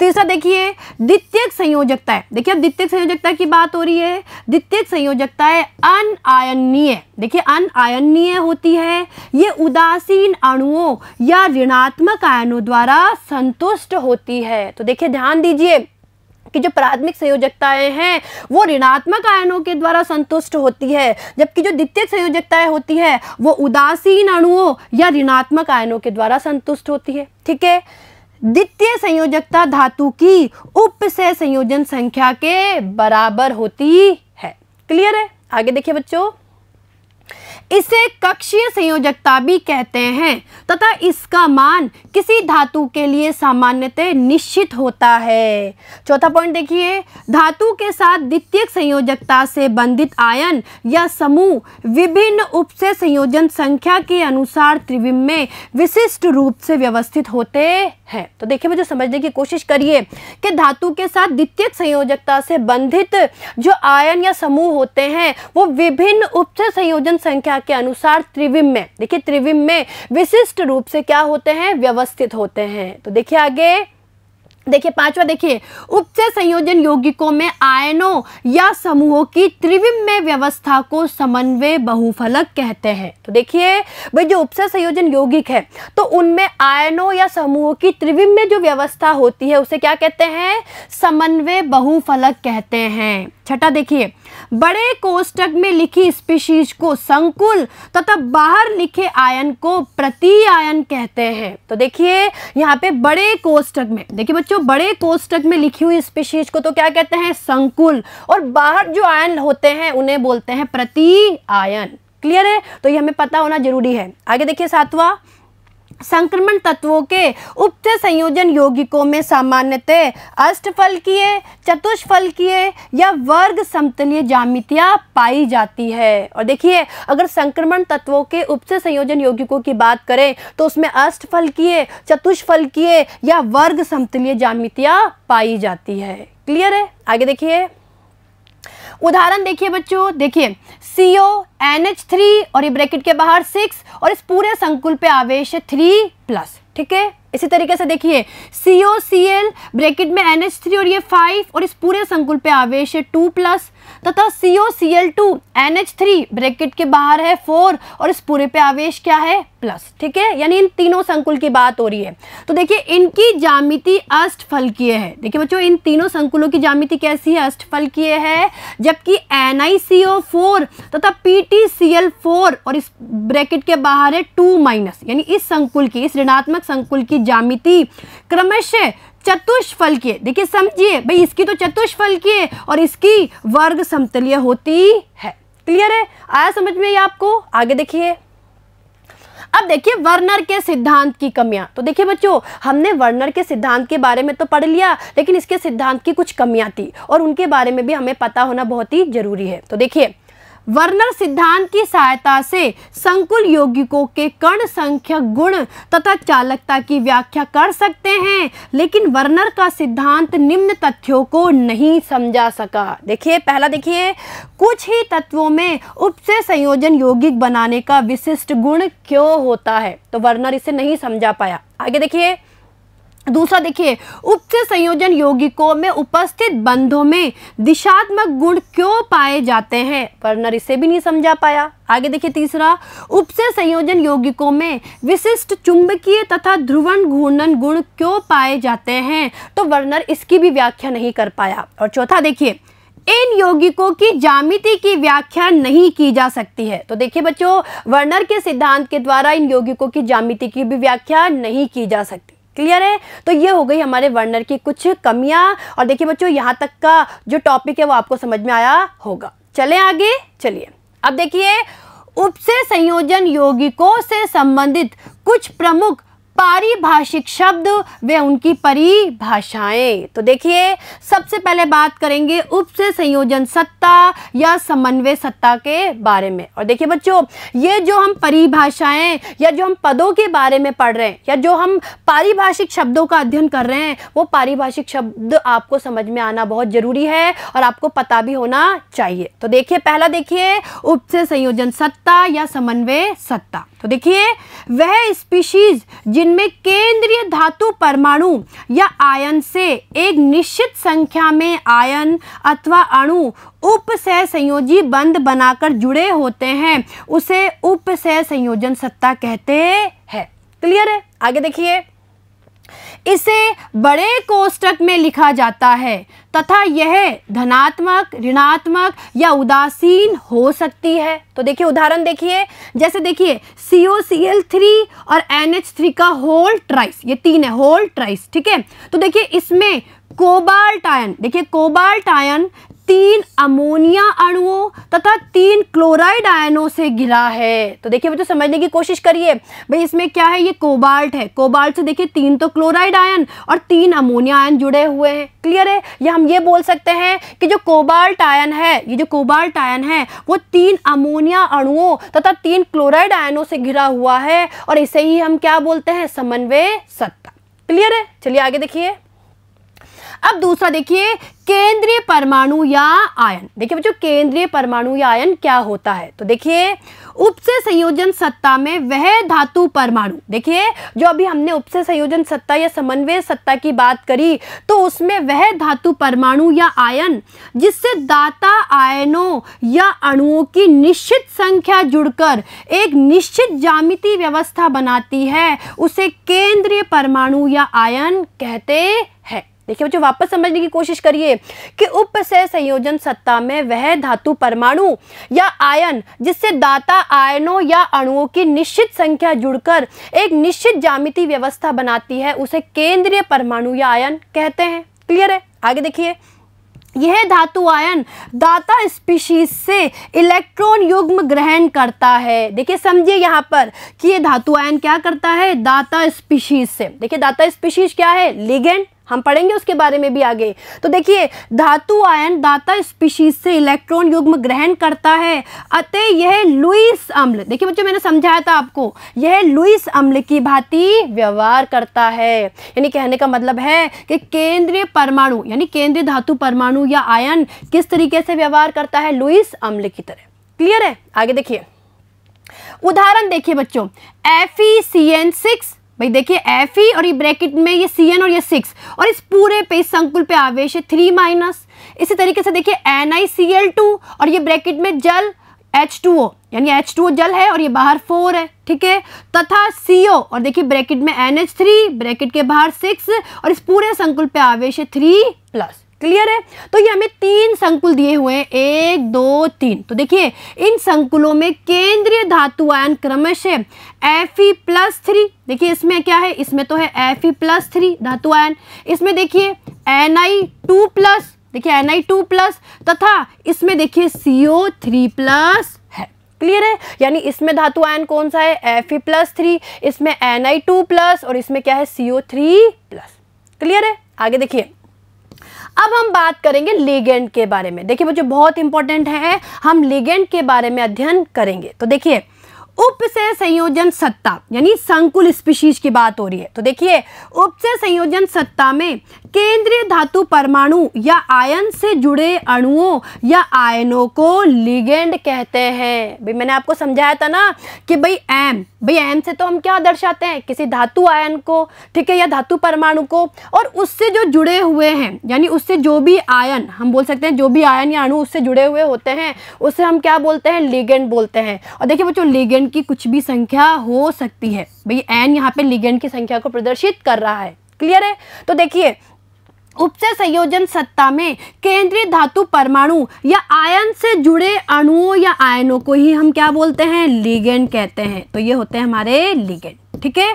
तीसरा देखिए द्वितीयक है देखिए अब द्वितीयक संयोजकता की बात हो रही है द्वितीयक संयोजकताएं अनआयनीय देखिए अनआयनीय होती है ये उदासीन अणुओं या ऋणात्मक आयनों द्वारा संतुष्ट होती है तो देखिए ध्यान दीजिए कि जो प्राथमिक संयोजकताएं हैं वो ऋणात्मक आयनों के द्वारा संतुष्ट होती है जबकि जो द्वितीय संयोजकताएं होती है वो उदासीन अणुओं या ऋणात्मक आयनों के द्वारा संतुष्ट होती है ठीक है द्वितीय संयोजकता धातु की उप से संयोजन संख्या के बराबर होती है क्लियर है आगे देखिए बच्चों इसे कक्षीय संयोजकता भी कहते हैं तथा इसका मान किसी धातु के लिए सामान्यतः निश्चित होता है चौथा पॉइंट देखिए धातु के साथ द्वितीय संयोजकता से बंधित आयन या समूह विभिन्न उपसे संयोजन संख्या के अनुसार त्रिविम में विशिष्ट रूप से व्यवस्थित होते हैं तो देखिए मुझे समझने की कोशिश करिए कि धातु के साथ द्वितीय संयोजकता से बंधित जो आयन या समूह होते हैं वो विभिन्न उपसे संयोजन जनसंख्या के अनुसार त्रिविम में देखिए त्रिविम में विशिष्ट रूप से क्या होते हैं व्यवस्थित होते हैं तो देखिए आगे देखिए पांचवा देखिए उच्च संयोजन यौगिकों में आयनों या समूहों की त्रिविम में व्यवस्था को समन्वय बहुफलक कहते हैं तो देखिए भाई जो उपचय संयोजन यौगिक है तो उनमें आयनों या समूहों की त्रिविम में जो व्यवस्था होती है उसे क्या कहते हैं समन्वय बहुफलक कहते हैं छठा देखिए बड़े कोष्टक में लिखी स्पीशीज को संकुल तथा बाहर लिखे आयन को प्रति आयन कहते हैं तो देखिए यहाँ पे बड़े कोष्टक में देखिए बच्चों बड़े कोष्टक में लिखी हुई स्पीशीज को तो क्या कहते हैं संकुल और बाहर जो आयन होते हैं उन्हें बोलते हैं प्रति आयन क्लियर है तो ये हमें पता होना जरूरी है आगे देखिए सातवा संक्रमण तत्वों के उपथे संयोजन यौगिकों में सामान्यतः अष्टफलकीय चतुष्फलकीय या वर्ग समतलीय जामितियाँ पाई जाती है और देखिए अगर संक्रमण तत्वों के उपसे संयोजन यौगिकों की बात करें तो उसमें अष्टफलकीय चतुष्फलकीय या वर्ग समतलीय जामितियाँ पाई जाती है क्लियर है आगे देखिए उदाहरण देखिए बच्चों देखिए C O N H three और ये ब्रैकेट के बाहर सिक्स और इस पूरे संकुल पे आवेश है थ्री प्लस ठीक है इसी तरीके से देखिए C O C L bracket में एन एच थ्री और ये फाइव और इस पूरे संकुल पे आवेश है टू प्लस तथा C O C L two N H three bracket के बाहर है फोर और इस पूरे पे आवेश क्या है प्लस ठीक है यानी इन तीनों संकुल की बात हो रही है तो देखिए इनकी जामिति अष्टफलकीय है देखिए बच्चों इन तीनों संकुलों की जामिति कैसी है अष्टफलकीय है जबकि N I C O four तथा P T C L four और इस ब्रैकेट के बाहर है टू माइनस यानी इस संकुल की इस ऋणात्मक संकुल की जामिति क्रमशः की देखिए समझिए भाई इसकी तो है और इसकी वर्ग समतलीय होती है क्लियर है आया समझ में ये आपको आगे देखिए अब देखिए वर्नर के सिद्धांत की कमियां तो देखिए बच्चों हमने वर्नर के सिद्धांत के बारे में तो पढ़ लिया लेकिन इसके सिद्धांत की कुछ कमियां थी और उनके बारे में भी हमें पता होना बहुत ही जरूरी है तो देखिए वर्नर सिद्धांत की सहायता से संकुल यौगिकों के कण संख्यक गुण तथा चालकता की व्याख्या कर सकते हैं लेकिन वर्नर का सिद्धांत निम्न तथ्यों को नहीं समझा सका देखिए पहला देखिए कुछ ही तत्वों में उपसे संयोजन यौगिक बनाने का विशिष्ट गुण क्यों होता है तो वर्नर इसे नहीं समझा पाया आगे देखिए दूसरा देखिए उपसे संयोजन यौगिकों में उपस्थित बंधों में दिशात्मक गुण क्यों पाए जाते हैं वर्नर इसे भी नहीं समझा पाया आगे देखिए तीसरा उपसे संयोजन यौगिकों में विशिष्ट चुंबकीय तथा ध्रुवन घूर्णन गुण क्यों पाए जाते हैं तो वर्नर इसकी भी व्याख्या नहीं कर पाया और चौथा देखिए इन यौगिकों की जामिति की व्याख्या नहीं की जा सकती है तो देखिए बच्चों वर्नर के सिद्धांत के द्वारा इन यौगिकों की जामिति की भी व्याख्या नहीं की जा सकती क्लियर है तो ये हो गई हमारे वर्णर की कुछ कमियां और देखिए बच्चों यहां तक का जो टॉपिक है वो आपको समझ में आया होगा चले आगे चलिए अब देखिए उपसे संयोजन यौगिकों से संबंधित कुछ प्रमुख पारिभाषिक शब्द वे उनकी परिभाषाएं तो देखिए सबसे पहले बात करेंगे उप से संयोजन सत्ता या समन्वय सत्ता के बारे में और देखिए बच्चों ये जो हम परिभाषाएं या जो हम पदों के बारे में पढ़ रहे हैं या जो हम पारिभाषिक शब्दों का अध्ययन कर रहे हैं वो पारिभाषिक शब्द आपको समझ में आना बहुत ज़रूरी है और आपको पता भी होना चाहिए तो देखिए पहला देखिए उप से संयोजन सत्ता या समन्वय सत्ता तो देखिए वह स्पीशीज जिनमें केंद्रीय धातु परमाणु या आयन से एक निश्चित संख्या में आयन अथवा अणु उप संयोजी बंद बनाकर जुड़े होते हैं उसे उप संयोजन सत्ता कहते हैं क्लियर है आगे देखिए इसे बड़े कोष्टक में लिखा जाता है तथा यह धनात्मक ऋणात्मक या उदासीन हो सकती है तो देखिए उदाहरण देखिए जैसे देखिए C O C L three और एन एच थ्री का होल ट्राइस ये तीन है होल ट्राइस ठीक है तो देखिए इसमें कोबाल्ट आयन देखिए कोबाल्ट आयन तीन अमोनिया अणुओं तथा तीन क्लोराइड आयनों से घिरा है तो देखिए बच्चों समझने की कोशिश करिए भाई इसमें क्या है ये कोबाल्ट है कोबाल्ट से देखिए तीन तो क्लोराइड आयन और तीन अमोनिया आयन जुड़े हुए हैं क्लियर है या हम ये बोल सकते हैं कि जो कोबाल्ट आयन है ये जो कोबाल्ट आयन है वो तीन अमोनिया अणुओं तथा तीन क्लोराइड आयनों से घिरा हुआ है और इसे ही हम क्या बोलते हैं समन्वय सत्ता क्लियर है चलिए आगे देखिए अब दूसरा देखिए केंद्रीय परमाणु या आयन देखिए बच्चों केंद्रीय परमाणु या आयन क्या होता है तो देखिए उपसे संयोजन सत्ता में वह धातु परमाणु देखिए जो अभी हमने उपसे संयोजन सत्ता या समन्वय सत्ता की बात करी तो उसमें वह धातु परमाणु या आयन जिससे दाता आयनों या अणुओं की निश्चित संख्या जुड़कर एक निश्चित जामिति व्यवस्था बनाती है उसे केंद्रीय परमाणु या आयन कहते देखिए बच्चों वापस समझने की कोशिश करिए कि उप संयोजन सत्ता में वह धातु परमाणु या आयन जिससे दाता आयनों या अणुओं की निश्चित संख्या जुड़कर एक निश्चित जामिति व्यवस्था बनाती है उसे केंद्रीय परमाणु या आयन कहते हैं क्लियर है आगे देखिए यह धातु आयन दाता स्पीशीज से इलेक्ट्रॉन युग्म ग्रहण करता है देखिए समझिए यहाँ पर कि यह धातु आयन क्या करता है दाता स्पीशीज से देखिए दाता स्पीशीज क्या है लिगेंड हम पढ़ेंगे उसके बारे में भी आगे तो देखिए धातु आयन दाता स्पीशीज से इलेक्ट्रॉन युग्म ग्रहण करता है अतः यह लुइस अम्ल देखिए बच्चों मैंने समझाया था आपको यह लुइस अम्ल की भांति व्यवहार करता है यानी कहने का मतलब है कि केंद्रीय परमाणु यानी केंद्रीय धातु परमाणु या आयन किस तरीके से व्यवहार करता है लुइस अम्ल की तरह क्लियर है आगे देखिए उदाहरण देखिए बच्चों F E C N six भाई देखिए एफ ई e और ये ब्रैकेट में ये सी एन और ये सिक्स और इस पूरे पे इस संकुल पे आवेश है थ्री माइनस इसी तरीके से देखिए N I C L two और ये ब्रैकेट में जल एच टू ओ यानी एच टू ओ जल है और ये बाहर फोर है ठीक है तथा सी ओ और देखिए ब्रैकेट में एन एच थ्री ब्रैकेट के बाहर सिक्स और इस पूरे संकुल पे आवेश है थ्री प्लस क्लियर है तो ये हमें तीन संकुल दिए हुए हैं एक दो तीन तो देखिए इन संकुलों में केंद्रीय धातु आयन क्रमशः एफ ई प्लस थ्री देखिए इसमें क्या है इसमें तो है एफ ई प्लस थ्री धातु आयन इसमें देखिए एन आई टू प्लस देखिए एन आई टू प्लस तथा इसमें देखिए सी ओ थ्री प्लस है क्लियर है यानी इसमें धातु आयन कौन सा है एफ ई प्लस थ्री इसमें एन आई टू प्लस और इसमें क्या है C O three plus clear है आगे देखिए अब हम बात करेंगे लिगेंड के बारे में देखिए बच्चों बहुत इंपॉर्टेंट है हम लिगेंड के बारे में अध्ययन करेंगे तो देखिए उप से संयोजन सत्ता यानी संकुल स्पीशीज की बात हो रही है तो देखिए उप से संयोजन सत्ता में केंद्रीय धातु परमाणु या आयन से जुड़े अणुओं या आयनों को लिगेंड कहते हैं भाई मैंने आपको समझाया था ना कि भाई एम भाई एम से तो हम क्या दर्शाते हैं किसी धातु आयन को ठीक है या धातु परमाणु को और उससे जो जुड़े हुए हैं यानी उससे जो भी आयन हम बोल सकते हैं जो भी आयन या अणु उससे जुड़े हुए होते हैं उससे हम क्या बोलते हैं लिगेंड बोलते हैं और देखिए बच्चों लिगेंड की कुछ भी संख्या हो सकती है भाई एन यहाँ पे लिगेंड की संख्या को प्रदर्शित कर रहा है क्लियर है तो देखिए उपचय संयोजन सत्ता में केंद्रीय धातु परमाणु या आयन से जुड़े अणुओं या आयनों को ही हम क्या बोलते हैं लिगेंड कहते हैं तो ये होते हैं हमारे लिगेंड ठीक है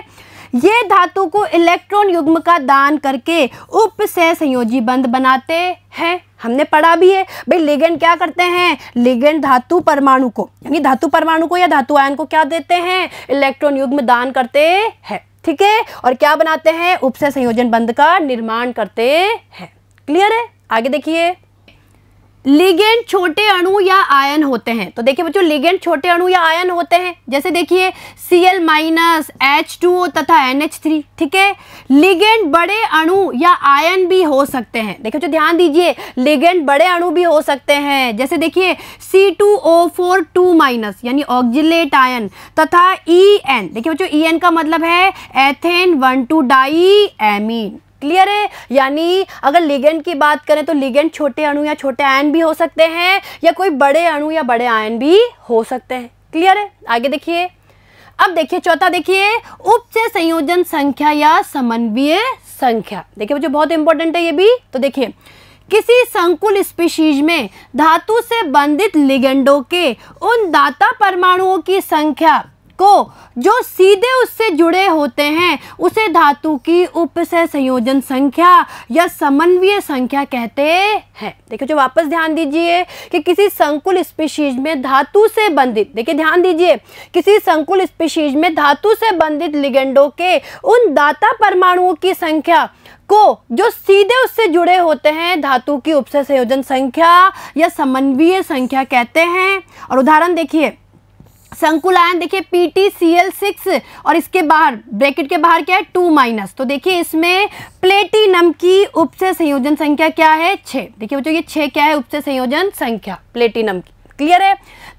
ये धातु को इलेक्ट्रॉन युग्म का दान करके उपसह संयोजी बंद बनाते हैं हमने पढ़ा भी है भाई लिगेंड क्या करते हैं लिगेंड धातु परमाणु को यानी धातु परमाणु को या धातु आयन को क्या देते हैं इलेक्ट्रॉन युग्म दान करते हैं ठीक है और क्या बनाते हैं उपसय संयोजन बंद का निर्माण करते हैं क्लियर है आगे देखिए लिगेंड छोटे अणु या आयन होते हैं तो देखिए बच्चों लिगेंड छोटे अणु या आयन होते हैं जैसे देखिए C L minus H two तथा एन एच थ्री ठीक है लिगेंड बड़े अणु या आयन भी हो सकते हैं देखिए बच्चों ध्यान दीजिए लिगेंड बड़े अणु भी हो सकते हैं जैसे देखिए C two O four two minus यानी ऑक्जिलेट आयन तथा ई e एन देखिए बच्चों ई e एन का मतलब है ethane one two diamine clear है यानी अगर लिगेंड की बात करें तो लिगेंड छोटे अणु या छोटे आयन भी हो सकते हैं या कोई बड़े अणु या बड़े आयन भी हो सकते हैं क्लियर है आगे देखिए अब देखिए चौथा देखिए उपचय संयोजन संख्या या समन्वय संख्या देखिए मुझे बहुत इंपॉर्टेंट है ये भी तो देखिए किसी संकुल स्पीशीज में धातु से बंधित लिगेंडों के उन दाता परमाणुओं की संख्या को जो सीधे उससे जुड़े होते हैं उसे धातु की से संयोजन संख्या या समन्वय संख्या कहते हैं देखिए जो वापस ध्यान दीजिए कि किसी संकुल स्पीशीज में धातु से बंधित देखिए ध्यान दीजिए किसी संकुल स्पीशीज में धातु से बंधित लिगेंडों के उन दाता परमाणुओं की संख्या को जो सीधे उससे जुड़े होते हैं धातु की उपसे संयोजन संख्या या समन्वय संख्या कहते हैं और उदाहरण देखिए संकुल आयन देखिए P T C L six और इसके बाहर ब्रैकेट के बाहर क्या है टू माइनस तो देखिए इसमें प्लेटिनम की उपसे संयोजन संख्या क्या है छः देखिए बच्चों ये छः क्या है उपसे संयोजन संख्या प्लेटिनम की क्लियर है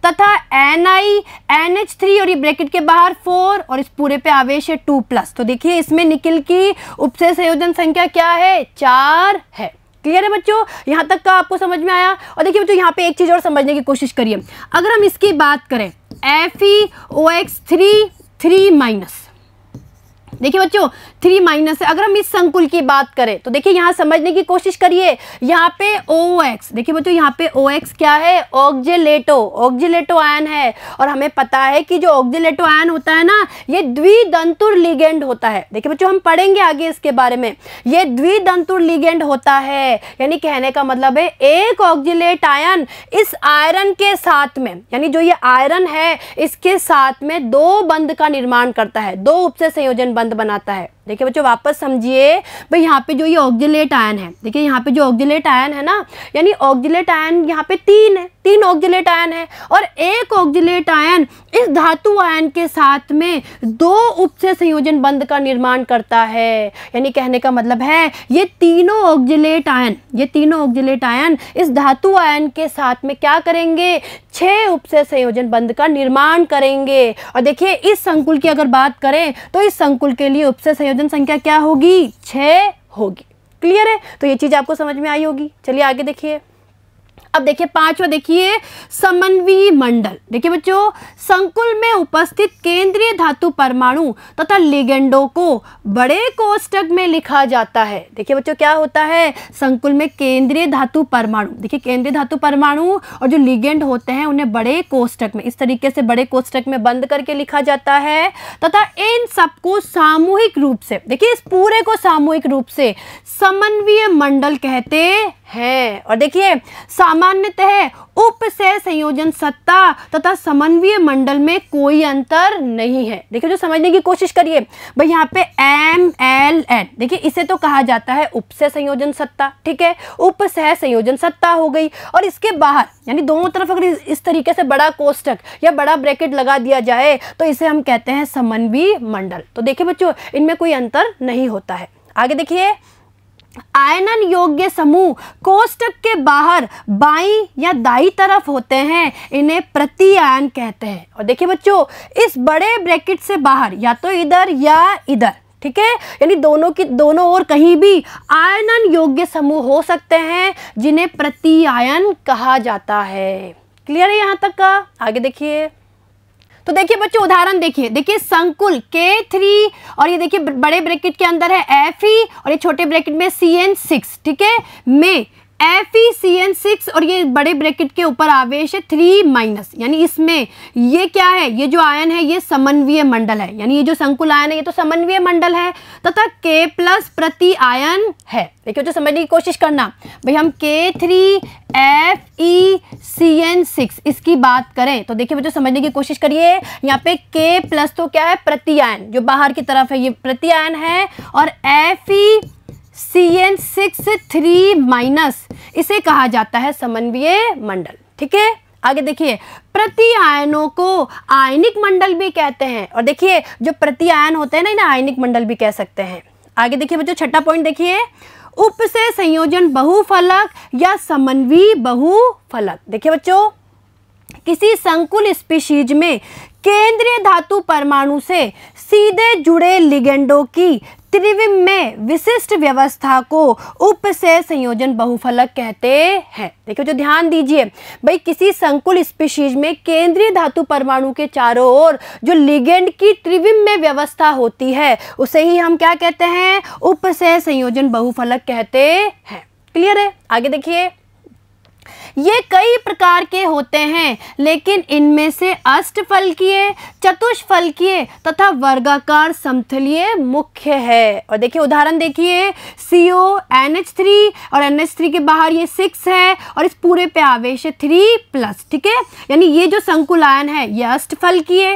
तथा N I N H three और ये ब्रैकेट के बाहर फोर और इस पूरे पे आवेश है टू प्लस तो देखिए इसमें निकिल की उपसे संयोजन संख्या क्या है चार है क्लियर है बच्चों यहाँ तक का आपको समझ में आया और देखिए बच्चों यहाँ पे एक चीज़ और समझने की कोशिश करिए अगर हम इसकी बात करें F E O X three three minus देखिए बच्चों थ्री माइनस है अगर हम इस संकुल की बात करें तो देखिए यहाँ समझने की कोशिश करिए यहाँ पे ओ एक्स देखिए बच्चों यहाँ पे ओ एक्स क्या है ऑक्जेलेटो ऑक्जेलेटो आयन है और हमें पता है कि जो ऑक्जेलेटो आयन होता है ना ये द्विदंतुर लिगेंड होता है देखिए बच्चों हम पढ़ेंगे आगे इसके बारे में ये द्विदंतुर लिगेंड होता है यानी कहने का मतलब है एक ऑक्जिलेट आयन इस आयरन के साथ में यानी जो ये आयरन है इसके साथ में दो बंद का निर्माण करता है दो उपसे संयोजन बंद बनाता है देखिए बच्चों वापस समझिए भाई यहाँ पे जो ये ऑक्जिलेट आयन है देखिए यहाँ पे जो ऑक्जिलेट आयन है ना यानी ऑक्जिलेट आयन यहाँ पे तीन है तीन ऑक्जिलेट आयन है और एक ऑक्जिलेट आयन इस धातु आयन के साथ में दो उपसे संयोजन बंद का निर्माण करता है यानी कहने का मतलब है ये तीनों ऑक्जिलेट आयन ये तीनों ऑक्जिलेट आयन इस धातु आयन के साथ में क्या करेंगे छह उपसे संयोजन बंद का निर्माण करेंगे और देखिए इस संकुल की अगर बात करें तो इस संकुल के लिए उपसे संयोजन संख्या क्या होगी छ होगी क्लियर है तो ये चीज़ आपको समझ में आई होगी चलिए आगे देखिए अब देखिए पांचवा देखिए समन्वयी मंडल देखिए बच्चों संकुल में उपस्थित केंद्रीय धातु परमाणु तथा लिगेंडो को बड़े कोष्टक में लिखा जाता है देखिए बच्चों क्या होता है संकुल में केंद्रीय धातु परमाणु देखिए केंद्रीय धातु परमाणु और जो लिगेंड होते हैं उन्हें बड़े कोष्टक में इस तरीके से बड़े कोष्टक में बंद करके लिखा जाता है तथा इन सबको सामूहिक रूप से देखिए इस पूरे को सामूहिक रूप से समन्वय मंडल कहते है और देखिए सामान्यतः उप से संयोजन सत्ता तथा समन्वय मंडल में कोई अंतर नहीं है देखिए जो समझने की कोशिश करिए भाई यहाँ पे एम एल एन देखिए इसे तो कहा जाता है उप से संयोजन सत्ता ठीक है उप से संयोजन सत्ता हो गई और इसके बाहर यानी दोनों तरफ अगर इस तरीके से बड़ा कोष्टक या बड़ा ब्रैकेट लगा दिया जाए तो इसे हम कहते हैं समन्वय मंडल तो देखिये बच्चों इनमें कोई अंतर नहीं होता है आगे देखिए आयनन योग्य समूह कोष्टक के बाहर बाई या दाई तरफ होते हैं इन्हें प्रति आयन कहते हैं और देखिए बच्चों इस बड़े ब्रैकेट से बाहर या तो इधर या इधर ठीक है यानी दोनों की दोनों ओर कहीं भी आयनन योग्य समूह हो सकते हैं जिन्हें प्रति आयन कहा जाता है क्लियर है यहाँ तक का आगे देखिए तो देखिए बच्चों उदाहरण देखिए देखिए संकुल के थ्री और ये देखिए बड़े ब्रैकेट के अंदर है एफ ई e, और ये छोटे ब्रैकेट में सी एन सिक्स ठीक है में F E C N six और ये बड़े ब्रैकेट के ऊपर आवेश है थ्री माइनस यानी इसमें ये क्या है ये जो आयन है ये समन्वय मंडल है यानी ये जो संकुल आयन है ये तो समन्वय मंडल है तथा के प्लस प्रति आयन है देखिए जो समझने की कोशिश करना भाई हम के three F E C N six इसकी बात करें तो देखिए बच्चों समझने की कोशिश करिए यहाँ पे के प्लस तो क्या है प्रति आयन जो बाहर की तरफ है ये प्रति आयन है और F E e C N six three minus इसे कहा जाता है समन्वय मंडल ठीक है आगे देखिए प्रति आयनों को आयनिक मंडल भी कहते हैं और देखिए जो प्रति आयन होते हैं ना इन्हें आयनिक मंडल भी कह सकते हैं आगे देखिए बच्चों छठा पॉइंट देखिए उप से संयोजन बहुफलक या समन्वी बहुफलक देखिए बच्चों किसी संकुल स्पीशीज में केंद्रीय धातु परमाणु से सीधे जुड़े लिगेंडों की स्त्रीवी में विशिष्ट व्यवस्था को उप से संयोजन बहुफलक कहते हैं देखिए जो ध्यान दीजिए भाई किसी संकुल स्पीशीज में केंद्रीय धातु परमाणु के चारों ओर जो लिगेंड की त्रिविम में व्यवस्था होती है उसे ही हम क्या कहते हैं उप से संयोजन बहुफलक कहते हैं क्लियर है आगे देखिए ये कई प्रकार के होते हैं लेकिन इनमें से अष्टफलकीय चतुष्फलकीय तथा वर्गाकार समथलीय मुख्य है और देखिए उदाहरण देखिए सीओ एन एच थ्री और एन एच थ्री के बाहर ये सिक्स है और इस पूरे पे आवेश है थ्री प्लस ठीक है यानी ये जो संकुलायन है ये अष्टफलकीय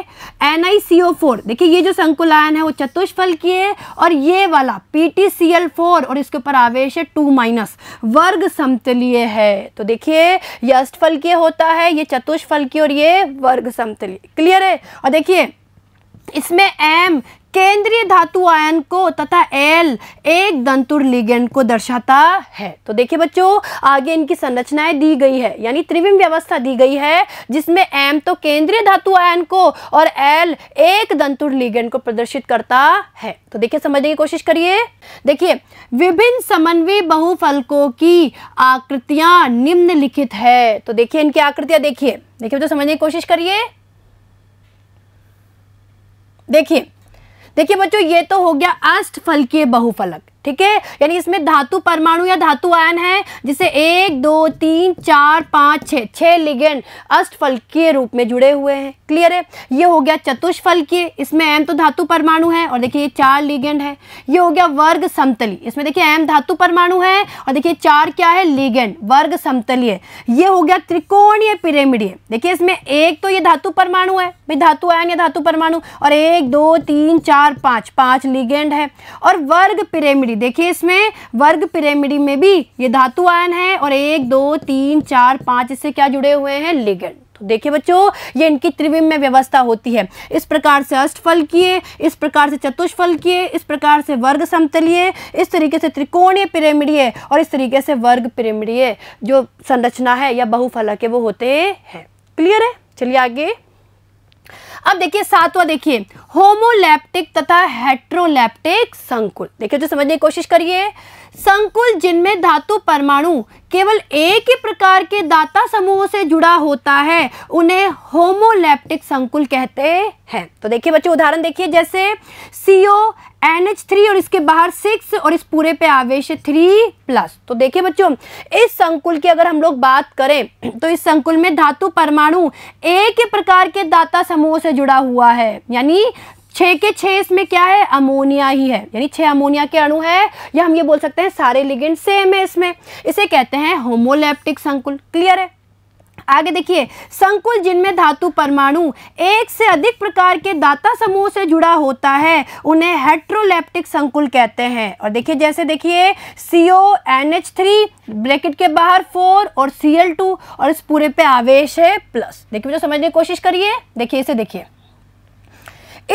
N I C O four देखिए ये जो संकुलायन है वो चतुष्फलकीय और ये वाला P T C L four और इसके ऊपर आवेश है टू माइनस वर्ग समतलीय है तो देखिए ये ये अष्टफलकीय होता है ये चतुष्फलकीय और ये वर्ग समतली क्लियर है और देखिए इसमें एम केंद्रीय धातु आयन को तथा एल एक दंतुर लिगेंड को दर्शाता है तो देखिए बच्चों आगे इनकी संरचनाएं दी गई है यानी त्रिविम व्यवस्था दी गई है जिसमें एम तो केंद्रीय धातु आयन को और एल एक दंतुर लिगेंड को प्रदर्शित करता है तो देखिए समझने की कोशिश करिए देखिए विभिन्न समन्वय बहुफलकों की आकृतियां निम्नलिखित है तो देखिए इनकी आकृतियां देखिए देखिए बच्चों समझने की कोशिश करिए देखिए देखिए बच्चों ये तो हो गया के बहुफलक ठीक है यानी इसमें धातु परमाणु या धातु आयन है जिसे एक दो तीन चार पाँच छः छः लिगेंड के रूप में जुड़े हुए हैं क्लियर है ये हो गया के इसमें एम तो धातु परमाणु है और देखिए ये चार लिगेंड है ये हो गया वर्ग समतली इसमें देखिए एम धातु परमाणु है और देखिए चार क्या है लिगेंड वर्ग समतलीय ये हो गया त्रिकोणीय पिरेमिड देखिए इसमें एक तो ये धातु परमाणु है भाई धातु आयन या धातु परमाणु और एक दो तीन चार पाँच पाँच लिगेंड है और वर्ग पिरेमिड पिरेमिडी देखिए इसमें वर्ग पिरेमिडी में भी ये धातु आयन है और एक दो तीन चार पांच इससे क्या जुड़े हुए हैं लिगेंड तो देखिए बच्चों ये इनकी त्रिविम में व्यवस्था होती है इस प्रकार से अष्टफल किए इस प्रकार से चतुष्फल किए इस प्रकार से वर्ग समतलिए इस तरीके से त्रिकोणीय पिरेमिडीय और इस तरीके से वर्ग पिरेमिडीय जो संरचना है या बहुफलक है वो होते हैं क्लियर है चलिए आगे अब देखिए सातवां देखिए होमोलैप्टिक तथा हेट्रोलैप्टिक संकुल देखिए तो समझने की कोशिश करिए संकुल जिनमें धातु परमाणु केवल एक ही प्रकार के दाता समूह से जुड़ा होता है उन्हें होमोलेप्टिक संकुल कहते हैं तो देखिए बच्चों उदाहरण देखिए जैसे सीओ एन एच थ्री और इसके बाहर सिक्स और इस पूरे पे आवेश थ्री प्लस तो देखिए बच्चों इस संकुल की अगर हम लोग बात करें तो इस संकुल में धातु परमाणु एक ही प्रकार के दाता समूह से जुड़ा हुआ है यानी छह के छह इसमें क्या है अमोनिया ही है यानी छह अमोनिया के अणु है या हम ये बोल सकते हैं सारे लिगेंड सेम है इसमें इसे कहते हैं होमोलेप्टिक संकुल क्लियर है आगे देखिए संकुल जिनमें धातु परमाणु एक से अधिक प्रकार के दाता समूह से जुड़ा होता है उन्हें हेट्रोलेप्टिक संकुल कहते हैं और देखिए जैसे देखिए CO N H three bracket के बाहर फोर और सी टू और इस पूरे पे आवेश है प्लस देखिए जो समझने की कोशिश करिए देखिए इसे देखिए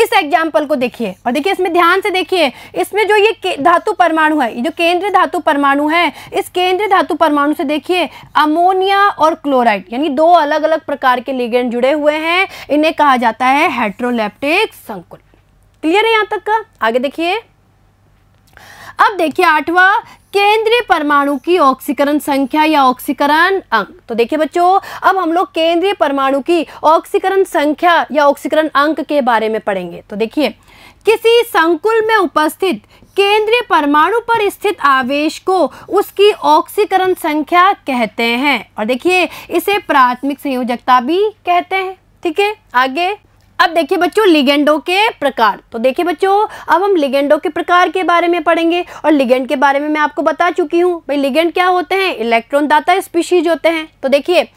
इस एग्जाम्पल को देखिए और देखिए इसमें ध्यान से देखिए इसमें जो ये धातु परमाणु है ये जो केंद्रीय धातु परमाणु है इस केंद्रीय धातु परमाणु से देखिए अमोनिया और क्लोराइड यानी दो अलग अलग प्रकार के लिगेंड जुड़े हुए हैं इन्हें कहा जाता है हेट्रोलेप्टिक संकुल क्लियर है यहां तक का आगे देखिए अब देखिए आठवां केंद्रीय परमाणु की ऑक्सीकरण संख्या या ऑक्सीकरण अंक तो देखिए बच्चों अब हम लोग केंद्रीय परमाणु की ऑक्सीकरण संख्या या ऑक्सीकरण अंक के बारे में पढ़ेंगे तो देखिए किसी संकुल में उपस्थित केंद्रीय परमाणु पर स्थित आवेश को उसकी ऑक्सीकरण संख्या कहते हैं और देखिए इसे प्राथमिक संयोजकता भी कहते हैं ठीक है आगे अब देखिए बच्चों लिगेंडो के प्रकार तो देखिए बच्चों अब हम लिगेंडो के प्रकार के बारे में पढ़ेंगे और लिगेंड के बारे में मैं आपको बता चुकी हूँ भाई लिगेंड क्या होते हैं इलेक्ट्रॉन दाता स्पीशीज होते हैं तो देखिए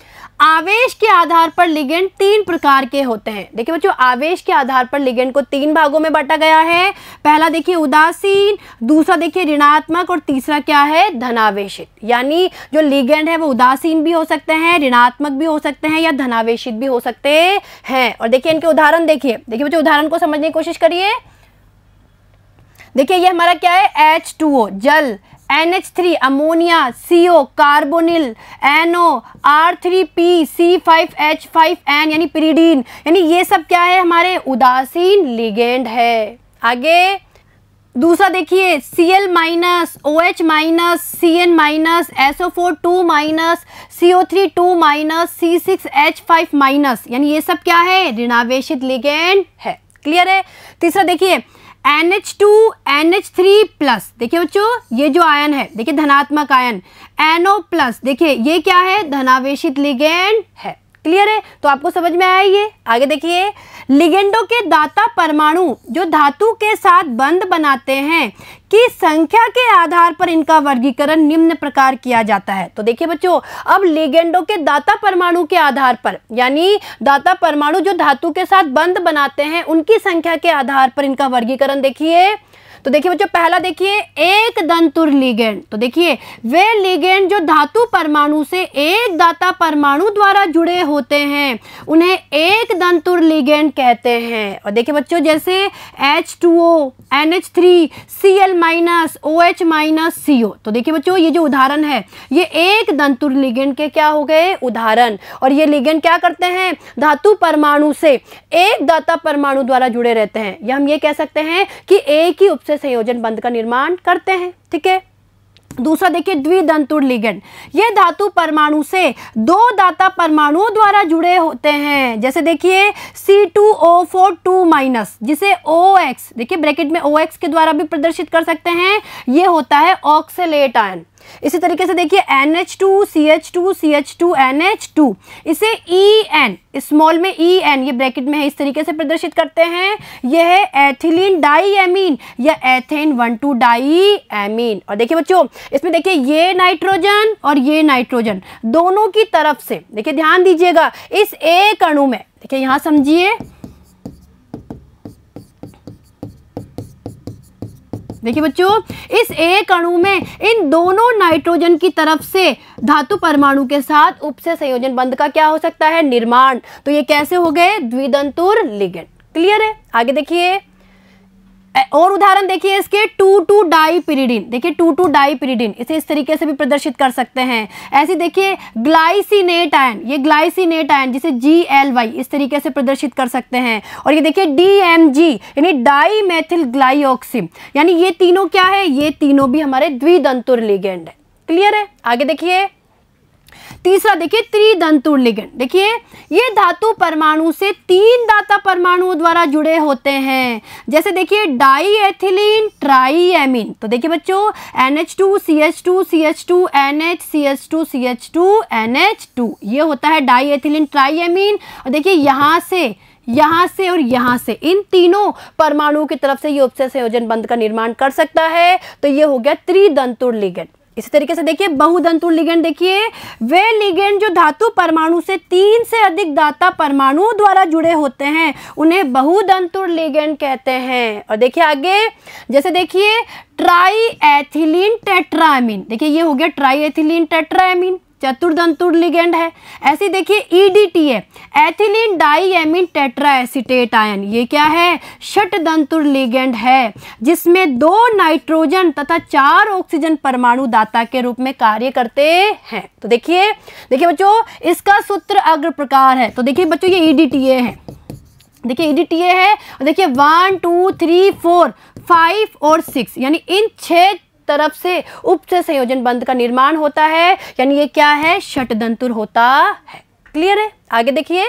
आवेश के आधार पर लिगेंड तीन प्रकार के होते हैं देखिए बच्चों आवेश के आधार पर लिगेंड को तीन भागों में बांटा गया है पहला देखिए उदासीन दूसरा देखिए ऋणात्मक और तीसरा क्या है धनावेशित यानी जो लिगेंड है वो उदासीन भी हो सकते हैं ऋणात्मक भी हो सकते हैं या धनावेशित भी हो सकते हैं और देखिए इनके उदाहरण देखिए देखिए बच्चों उदाहरण को समझने की कोशिश करिए देखिए ये हमारा क्या है एच टू ओ जल N H three ammonia C O carbonyl N O R three P C five H five N यानी पिरीडीन यानी ये सब क्या है हमारे उदासीन लिगेंड है आगे दूसरा देखिए C L minus O H minus C N minus S O four two minus C O three two minus C six H five minus यानी ये सब क्या है ऋणावेशित लिगेंड है क्लियर है तीसरा देखिए NH2 NH3 प्लस देखिए बच्चों ये जो आयन है देखिए धनात्मक आयन NO प्लस देखिए ये क्या है धनावेशित लिगेंड है क्लियर है तो आपको समझ में आया ये आगे देखिए लिगेंडो के दाता परमाणु जो धातु के साथ बंद बनाते हैं की संख्या के आधार पर इनका वर्गीकरण निम्न प्रकार किया जाता है तो देखिए बच्चों अब लिगेंडो के दाता परमाणु के आधार पर यानी दाता परमाणु जो धातु के साथ बंद बनाते हैं उनकी संख्या के आधार पर इनका वर्गीकरण देखिए तो देखिए बच्चों पहला देखिए एक दंतुर लिगेंड तो देखिए वे लिगेंड जो धातु परमाणु से एक दाता परमाणु द्वारा जुड़े होते हैं उन्हें एक दंतुर लिगेंड कहते हैं और देखिए बच्चों जैसे H two O N H three C L minus O H minus C O तो देखिए बच्चों ये जो उदाहरण है ये एक दंतुर लिगेंड के क्या हो गए उदाहरण और ये लिगेंड क्या करते हैं धातु परमाणु से एक दाता परमाणु द्वारा जुड़े रहते हैं या हम ये कह सकते हैं कि एक ही उप से संयोजन बंद का निर्माण करते हैं ठीक है दूसरा देखिए द्विदंतुर लिगेंड ये धातु परमाणु से दो दाता परमाणुओं द्वारा जुड़े होते हैं जैसे देखिए C two O four two minus जिसे ओ एक्स देखिए ब्रैकेट में ओ एक्स के द्वारा भी प्रदर्शित कर सकते हैं ये होता है ऑक्सीलेट आयन इसी तरीके से देखिए N H two C H two C H two N H two इसे ई एन स्मॉल में ई e एन ये ब्रैकेट में है इस तरीके से प्रदर्शित करते हैं यह है एथिलीन डाई एमीन या ethane one two diamine और देखिए बच्चों इसमें देखिए ये नाइट्रोजन और ये नाइट्रोजन दोनों की तरफ से देखिए ध्यान दीजिएगा इस एक अणु में देखिए यहाँ समझिए देखिए बच्चों इस एक अणु में इन दोनों नाइट्रोजन की तरफ से धातु परमाणु के साथ उपसे संयोजन बंद का क्या हो सकता है निर्माण तो ये कैसे हो गए द्विदंतुर लिगेंड क्लियर है आगे देखिए और उदाहरण देखिए इसके टू टू डाई पिरीडिन देखिए टू टू डाई पिरीडिन इसे इस तरीके से भी प्रदर्शित कर सकते हैं ऐसे देखिए ग्लाइसिनेट आयन ये ग्लाइसिनेट आयन जिसे जी एल वाई इस तरीके से प्रदर्शित कर सकते हैं और ये देखिए डी एम जी यानी डाई मैथिल ग्लाइऑक्सिम यानी ये तीनों क्या है ये तीनों भी हमारे द्विदंतुर लिगेंड है क्लियर है आगे देखिए तीसरा देखिए त्रिदंतु लिगन देखिए ये धातु परमाणु से तीन दाता परमाणुओं द्वारा जुड़े होते हैं जैसे देखिए डाई एथिलीन ट्राई एमिन तो देखिए बच्चों N H two C H two C H two N H C H two C H two N H two ये होता है डाई एथिलीन ट्राई एमिन और देखिए यहाँ से यहां से और यहां से इन तीनों परमाणुओं की तरफ से ये उपसय संयोजन बंद का निर्माण कर सकता है तो ये हो गया त्रिदंतुर लिगेंड इसी तरीके से देखिए बहुदंतु लिगेंड देखिए वे लिगेंड जो धातु परमाणु से तीन से अधिक दाता परमाणु द्वारा जुड़े होते हैं उन्हें बहुदंतु लिगेंड कहते हैं और देखिए आगे जैसे देखिए ट्राई एथिलीन टेट्रामिन देखिए ये हो गया ट्राई एथिलीन टेट्रामिन चतुर्दंतुर लिगेंड है ऐसे देखिए EDTA e ethylene diamine tetraacetate आयन ये क्या है षटदंतुर लिगेंड है जिसमें दो नाइट्रोजन तथा चार ऑक्सीजन परमाणु दाता के रूप में कार्य करते हैं तो देखिए देखिए बच्चों इसका सूत्र अग्र प्रकार है तो देखिए बच्चों ये ईडीटीए e है देखिए ईडीटीए e है देखिए one two three four five और सिक्स यानी इन छह तरफ से उपचय संयोजन बंद का निर्माण होता है यानी ये क्या है शटदंतुर होता है क्लियर है आगे देखिए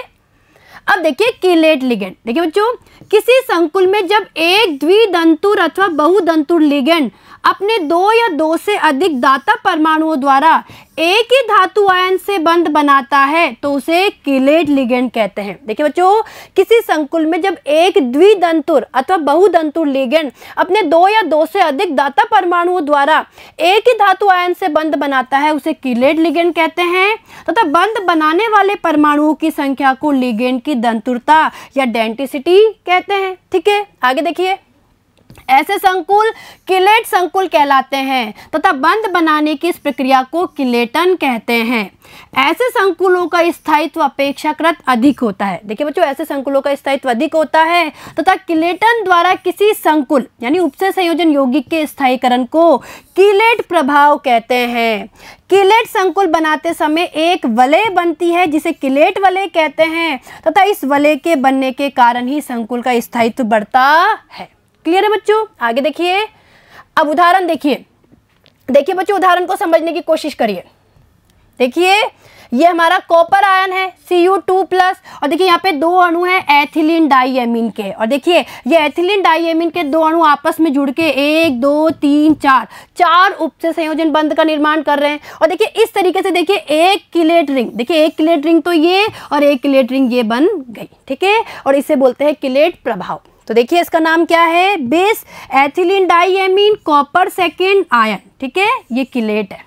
अब देखिए किलेट लिगेंड देखिए बच्चों किसी संकुल में जब एक द्विदंतुर अथवा बहुदंतुर लिगेंड अपने दो या दो से अधिक दाता परमाणुओं द्वारा एक ही धातु आयन से बंध बनाता है तो उसे किलेट लिगेंड कहते हैं देखिए बच्चों किसी संकुल में जब एक द्विदंतुर अथवा बहुदंतुर लिगेंड अपने दो या दो से अधिक दाता परमाणुओं द्वारा एक ही धातु आयन से बंध बनाता है उसे किलेट लिगेंड कहते हैं तथा तो बंध बनाने वाले परमाणुओं की संख्या को लिगेंड की दंतुरता या डेंटिसिटी कहते हैं ठीक है आगे देखिए ऐसे संकुल किलेट संकुल कहलाते हैं तथा बंद बनाने की इस प्रक्रिया को किलेटन कहते हैं ऐसे संकुलों का स्थायित्व अपेक्षाकृत अधिक होता है देखिए बच्चों ऐसे संकुलों का स्थायित्व अधिक होता है तथा किलेटन द्वारा किसी संकुल यानी उपसे संयोजन यौगिक के स्थायीकरण को किलेट प्रभाव कहते हैं किलेट संकुल बनाते समय एक वलय बनती है जिसे किलेट वलय कहते हैं तथा इस वलय के बनने के कारण ही संकुल का स्थायित्व बढ़ता है क्लियर है बच्चों आगे देखिए अब उदाहरण देखिए देखिए बच्चों उदाहरण को समझने की कोशिश करिए देखिए ये हमारा कॉपर आयन है सी यू टू प्लस और देखिए यहाँ पे दो अणु हैं एथिलीन डाइएमिन के और देखिए ये एथिलीन डाइएमिन के दो अणु आपस में जुड़ के एक दो तीन चार चार उपसे संयोजन बंद का निर्माण कर रहे हैं और देखिए इस तरीके से देखिए एक किलेट रिंग देखिए एक किलेट रिंग तो ये और एक किलेट रिंग ये बन गई ठीक है और इसे बोलते हैं किलेट प्रभाव तो देखिए इसका नाम क्या है bis ethylene diamine copper second आयन ठीक है ये किलेट है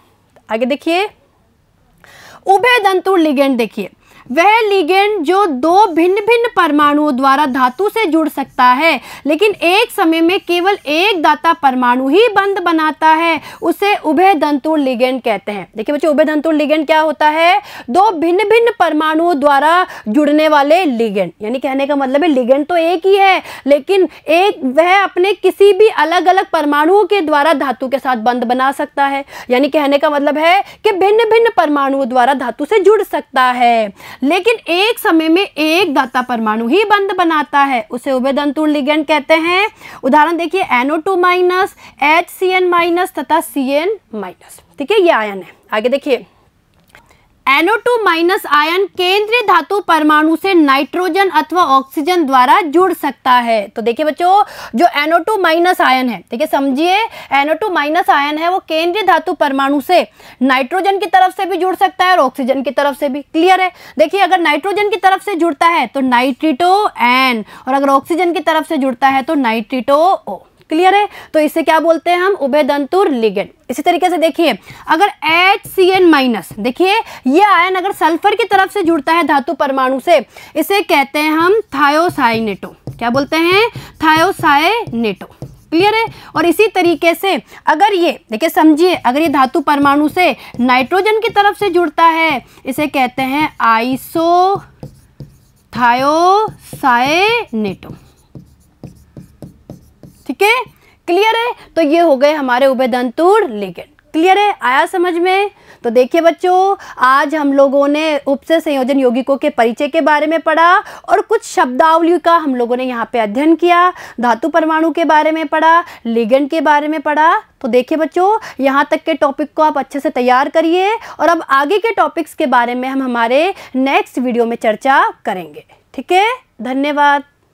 आगे देखिए उभय दंतुर लिगेंड देखिए वह लिगेंड जो दो भिन्न भिन्न परमाणुओं द्वारा धातु से जुड़ सकता है लेकिन एक समय में केवल एक दाता परमाणु ही बंद बनाता है उसे उभय दंतुर लिगेंड कहते हैं देखिए बच्चों उभय दंतुर लिगेंड क्या होता है दो भिन्न भिन्न परमाणुओं द्वारा जुड़ने वाले लिगेंड यानी कहने का मतलब है लिगेंड तो एक ही है लेकिन एक वह अपने किसी भी अलग अलग परमाणुओं के द्वारा धातु के साथ बंद बना सकता है यानी कहने का मतलब है कि भिन्न भिन्न परमाणुओं द्वारा धातु से जुड़ सकता है लेकिन एक समय में एक दाता परमाणु ही बंद बनाता है उसे उभयदंतुर लिगेंड कहते हैं उदाहरण देखिए NO two minus H C N minus तथा सी एन माइनस ठीक है ये आयन है आगे देखिए टू माइनस आयन केंद्रीय धातु परमाणु से नाइट्रोजन अथवा ऑक्सीजन द्वारा जुड़ सकता है तो देखिए बच्चों जो टू माइनस आयन है ठीक है समझिए टू माइनस आयन है वो केंद्रीय धातु परमाणु से नाइट्रोजन की तरफ से भी जुड़ सकता है और ऑक्सीजन की तरफ से भी क्लियर है देखिए अगर नाइट्रोजन की तरफ से जुड़ता है तो नाइट्रिटो एन और अगर ऑक्सीजन की तरफ से जुड़ता है तो नाइट्रिटो ओ क्लियर है तो इसे क्या बोलते हैं हम उभयदंतुर लिगेंड इसी तरीके से देखिए अगर एच सी एन माइनस देखिए ये आयन अगर सल्फर की तरफ से जुड़ता है धातु परमाणु से इसे कहते हैं हम थायोसाइनेटो क्या बोलते हैं थायोसाइनेटो क्लियर है और इसी तरीके से अगर ये देखिए समझिए अगर ये धातु परमाणु से नाइट्रोजन की तरफ से जुड़ता है इसे कहते हैं आइसो थायोसाइनेटो ठीक है क्लियर है तो ये हो गए हमारे उभयदंतुर लिगेंड क्लियर है आया समझ में तो देखिए बच्चों आज हम लोगों ने उपसे संयोजन यौगिकों के परिचय के बारे में पढ़ा और कुछ शब्दावली का हम लोगों ने यहाँ पे अध्ययन किया धातु परमाणु के बारे में पढ़ा लिगेंड के बारे में पढ़ा तो देखिए बच्चों यहाँ तक के टॉपिक को आप अच्छे से तैयार करिए और अब आगे के टॉपिक्स के बारे में हम हमारे नेक्स्ट वीडियो में चर्चा करेंगे ठीक है धन्यवाद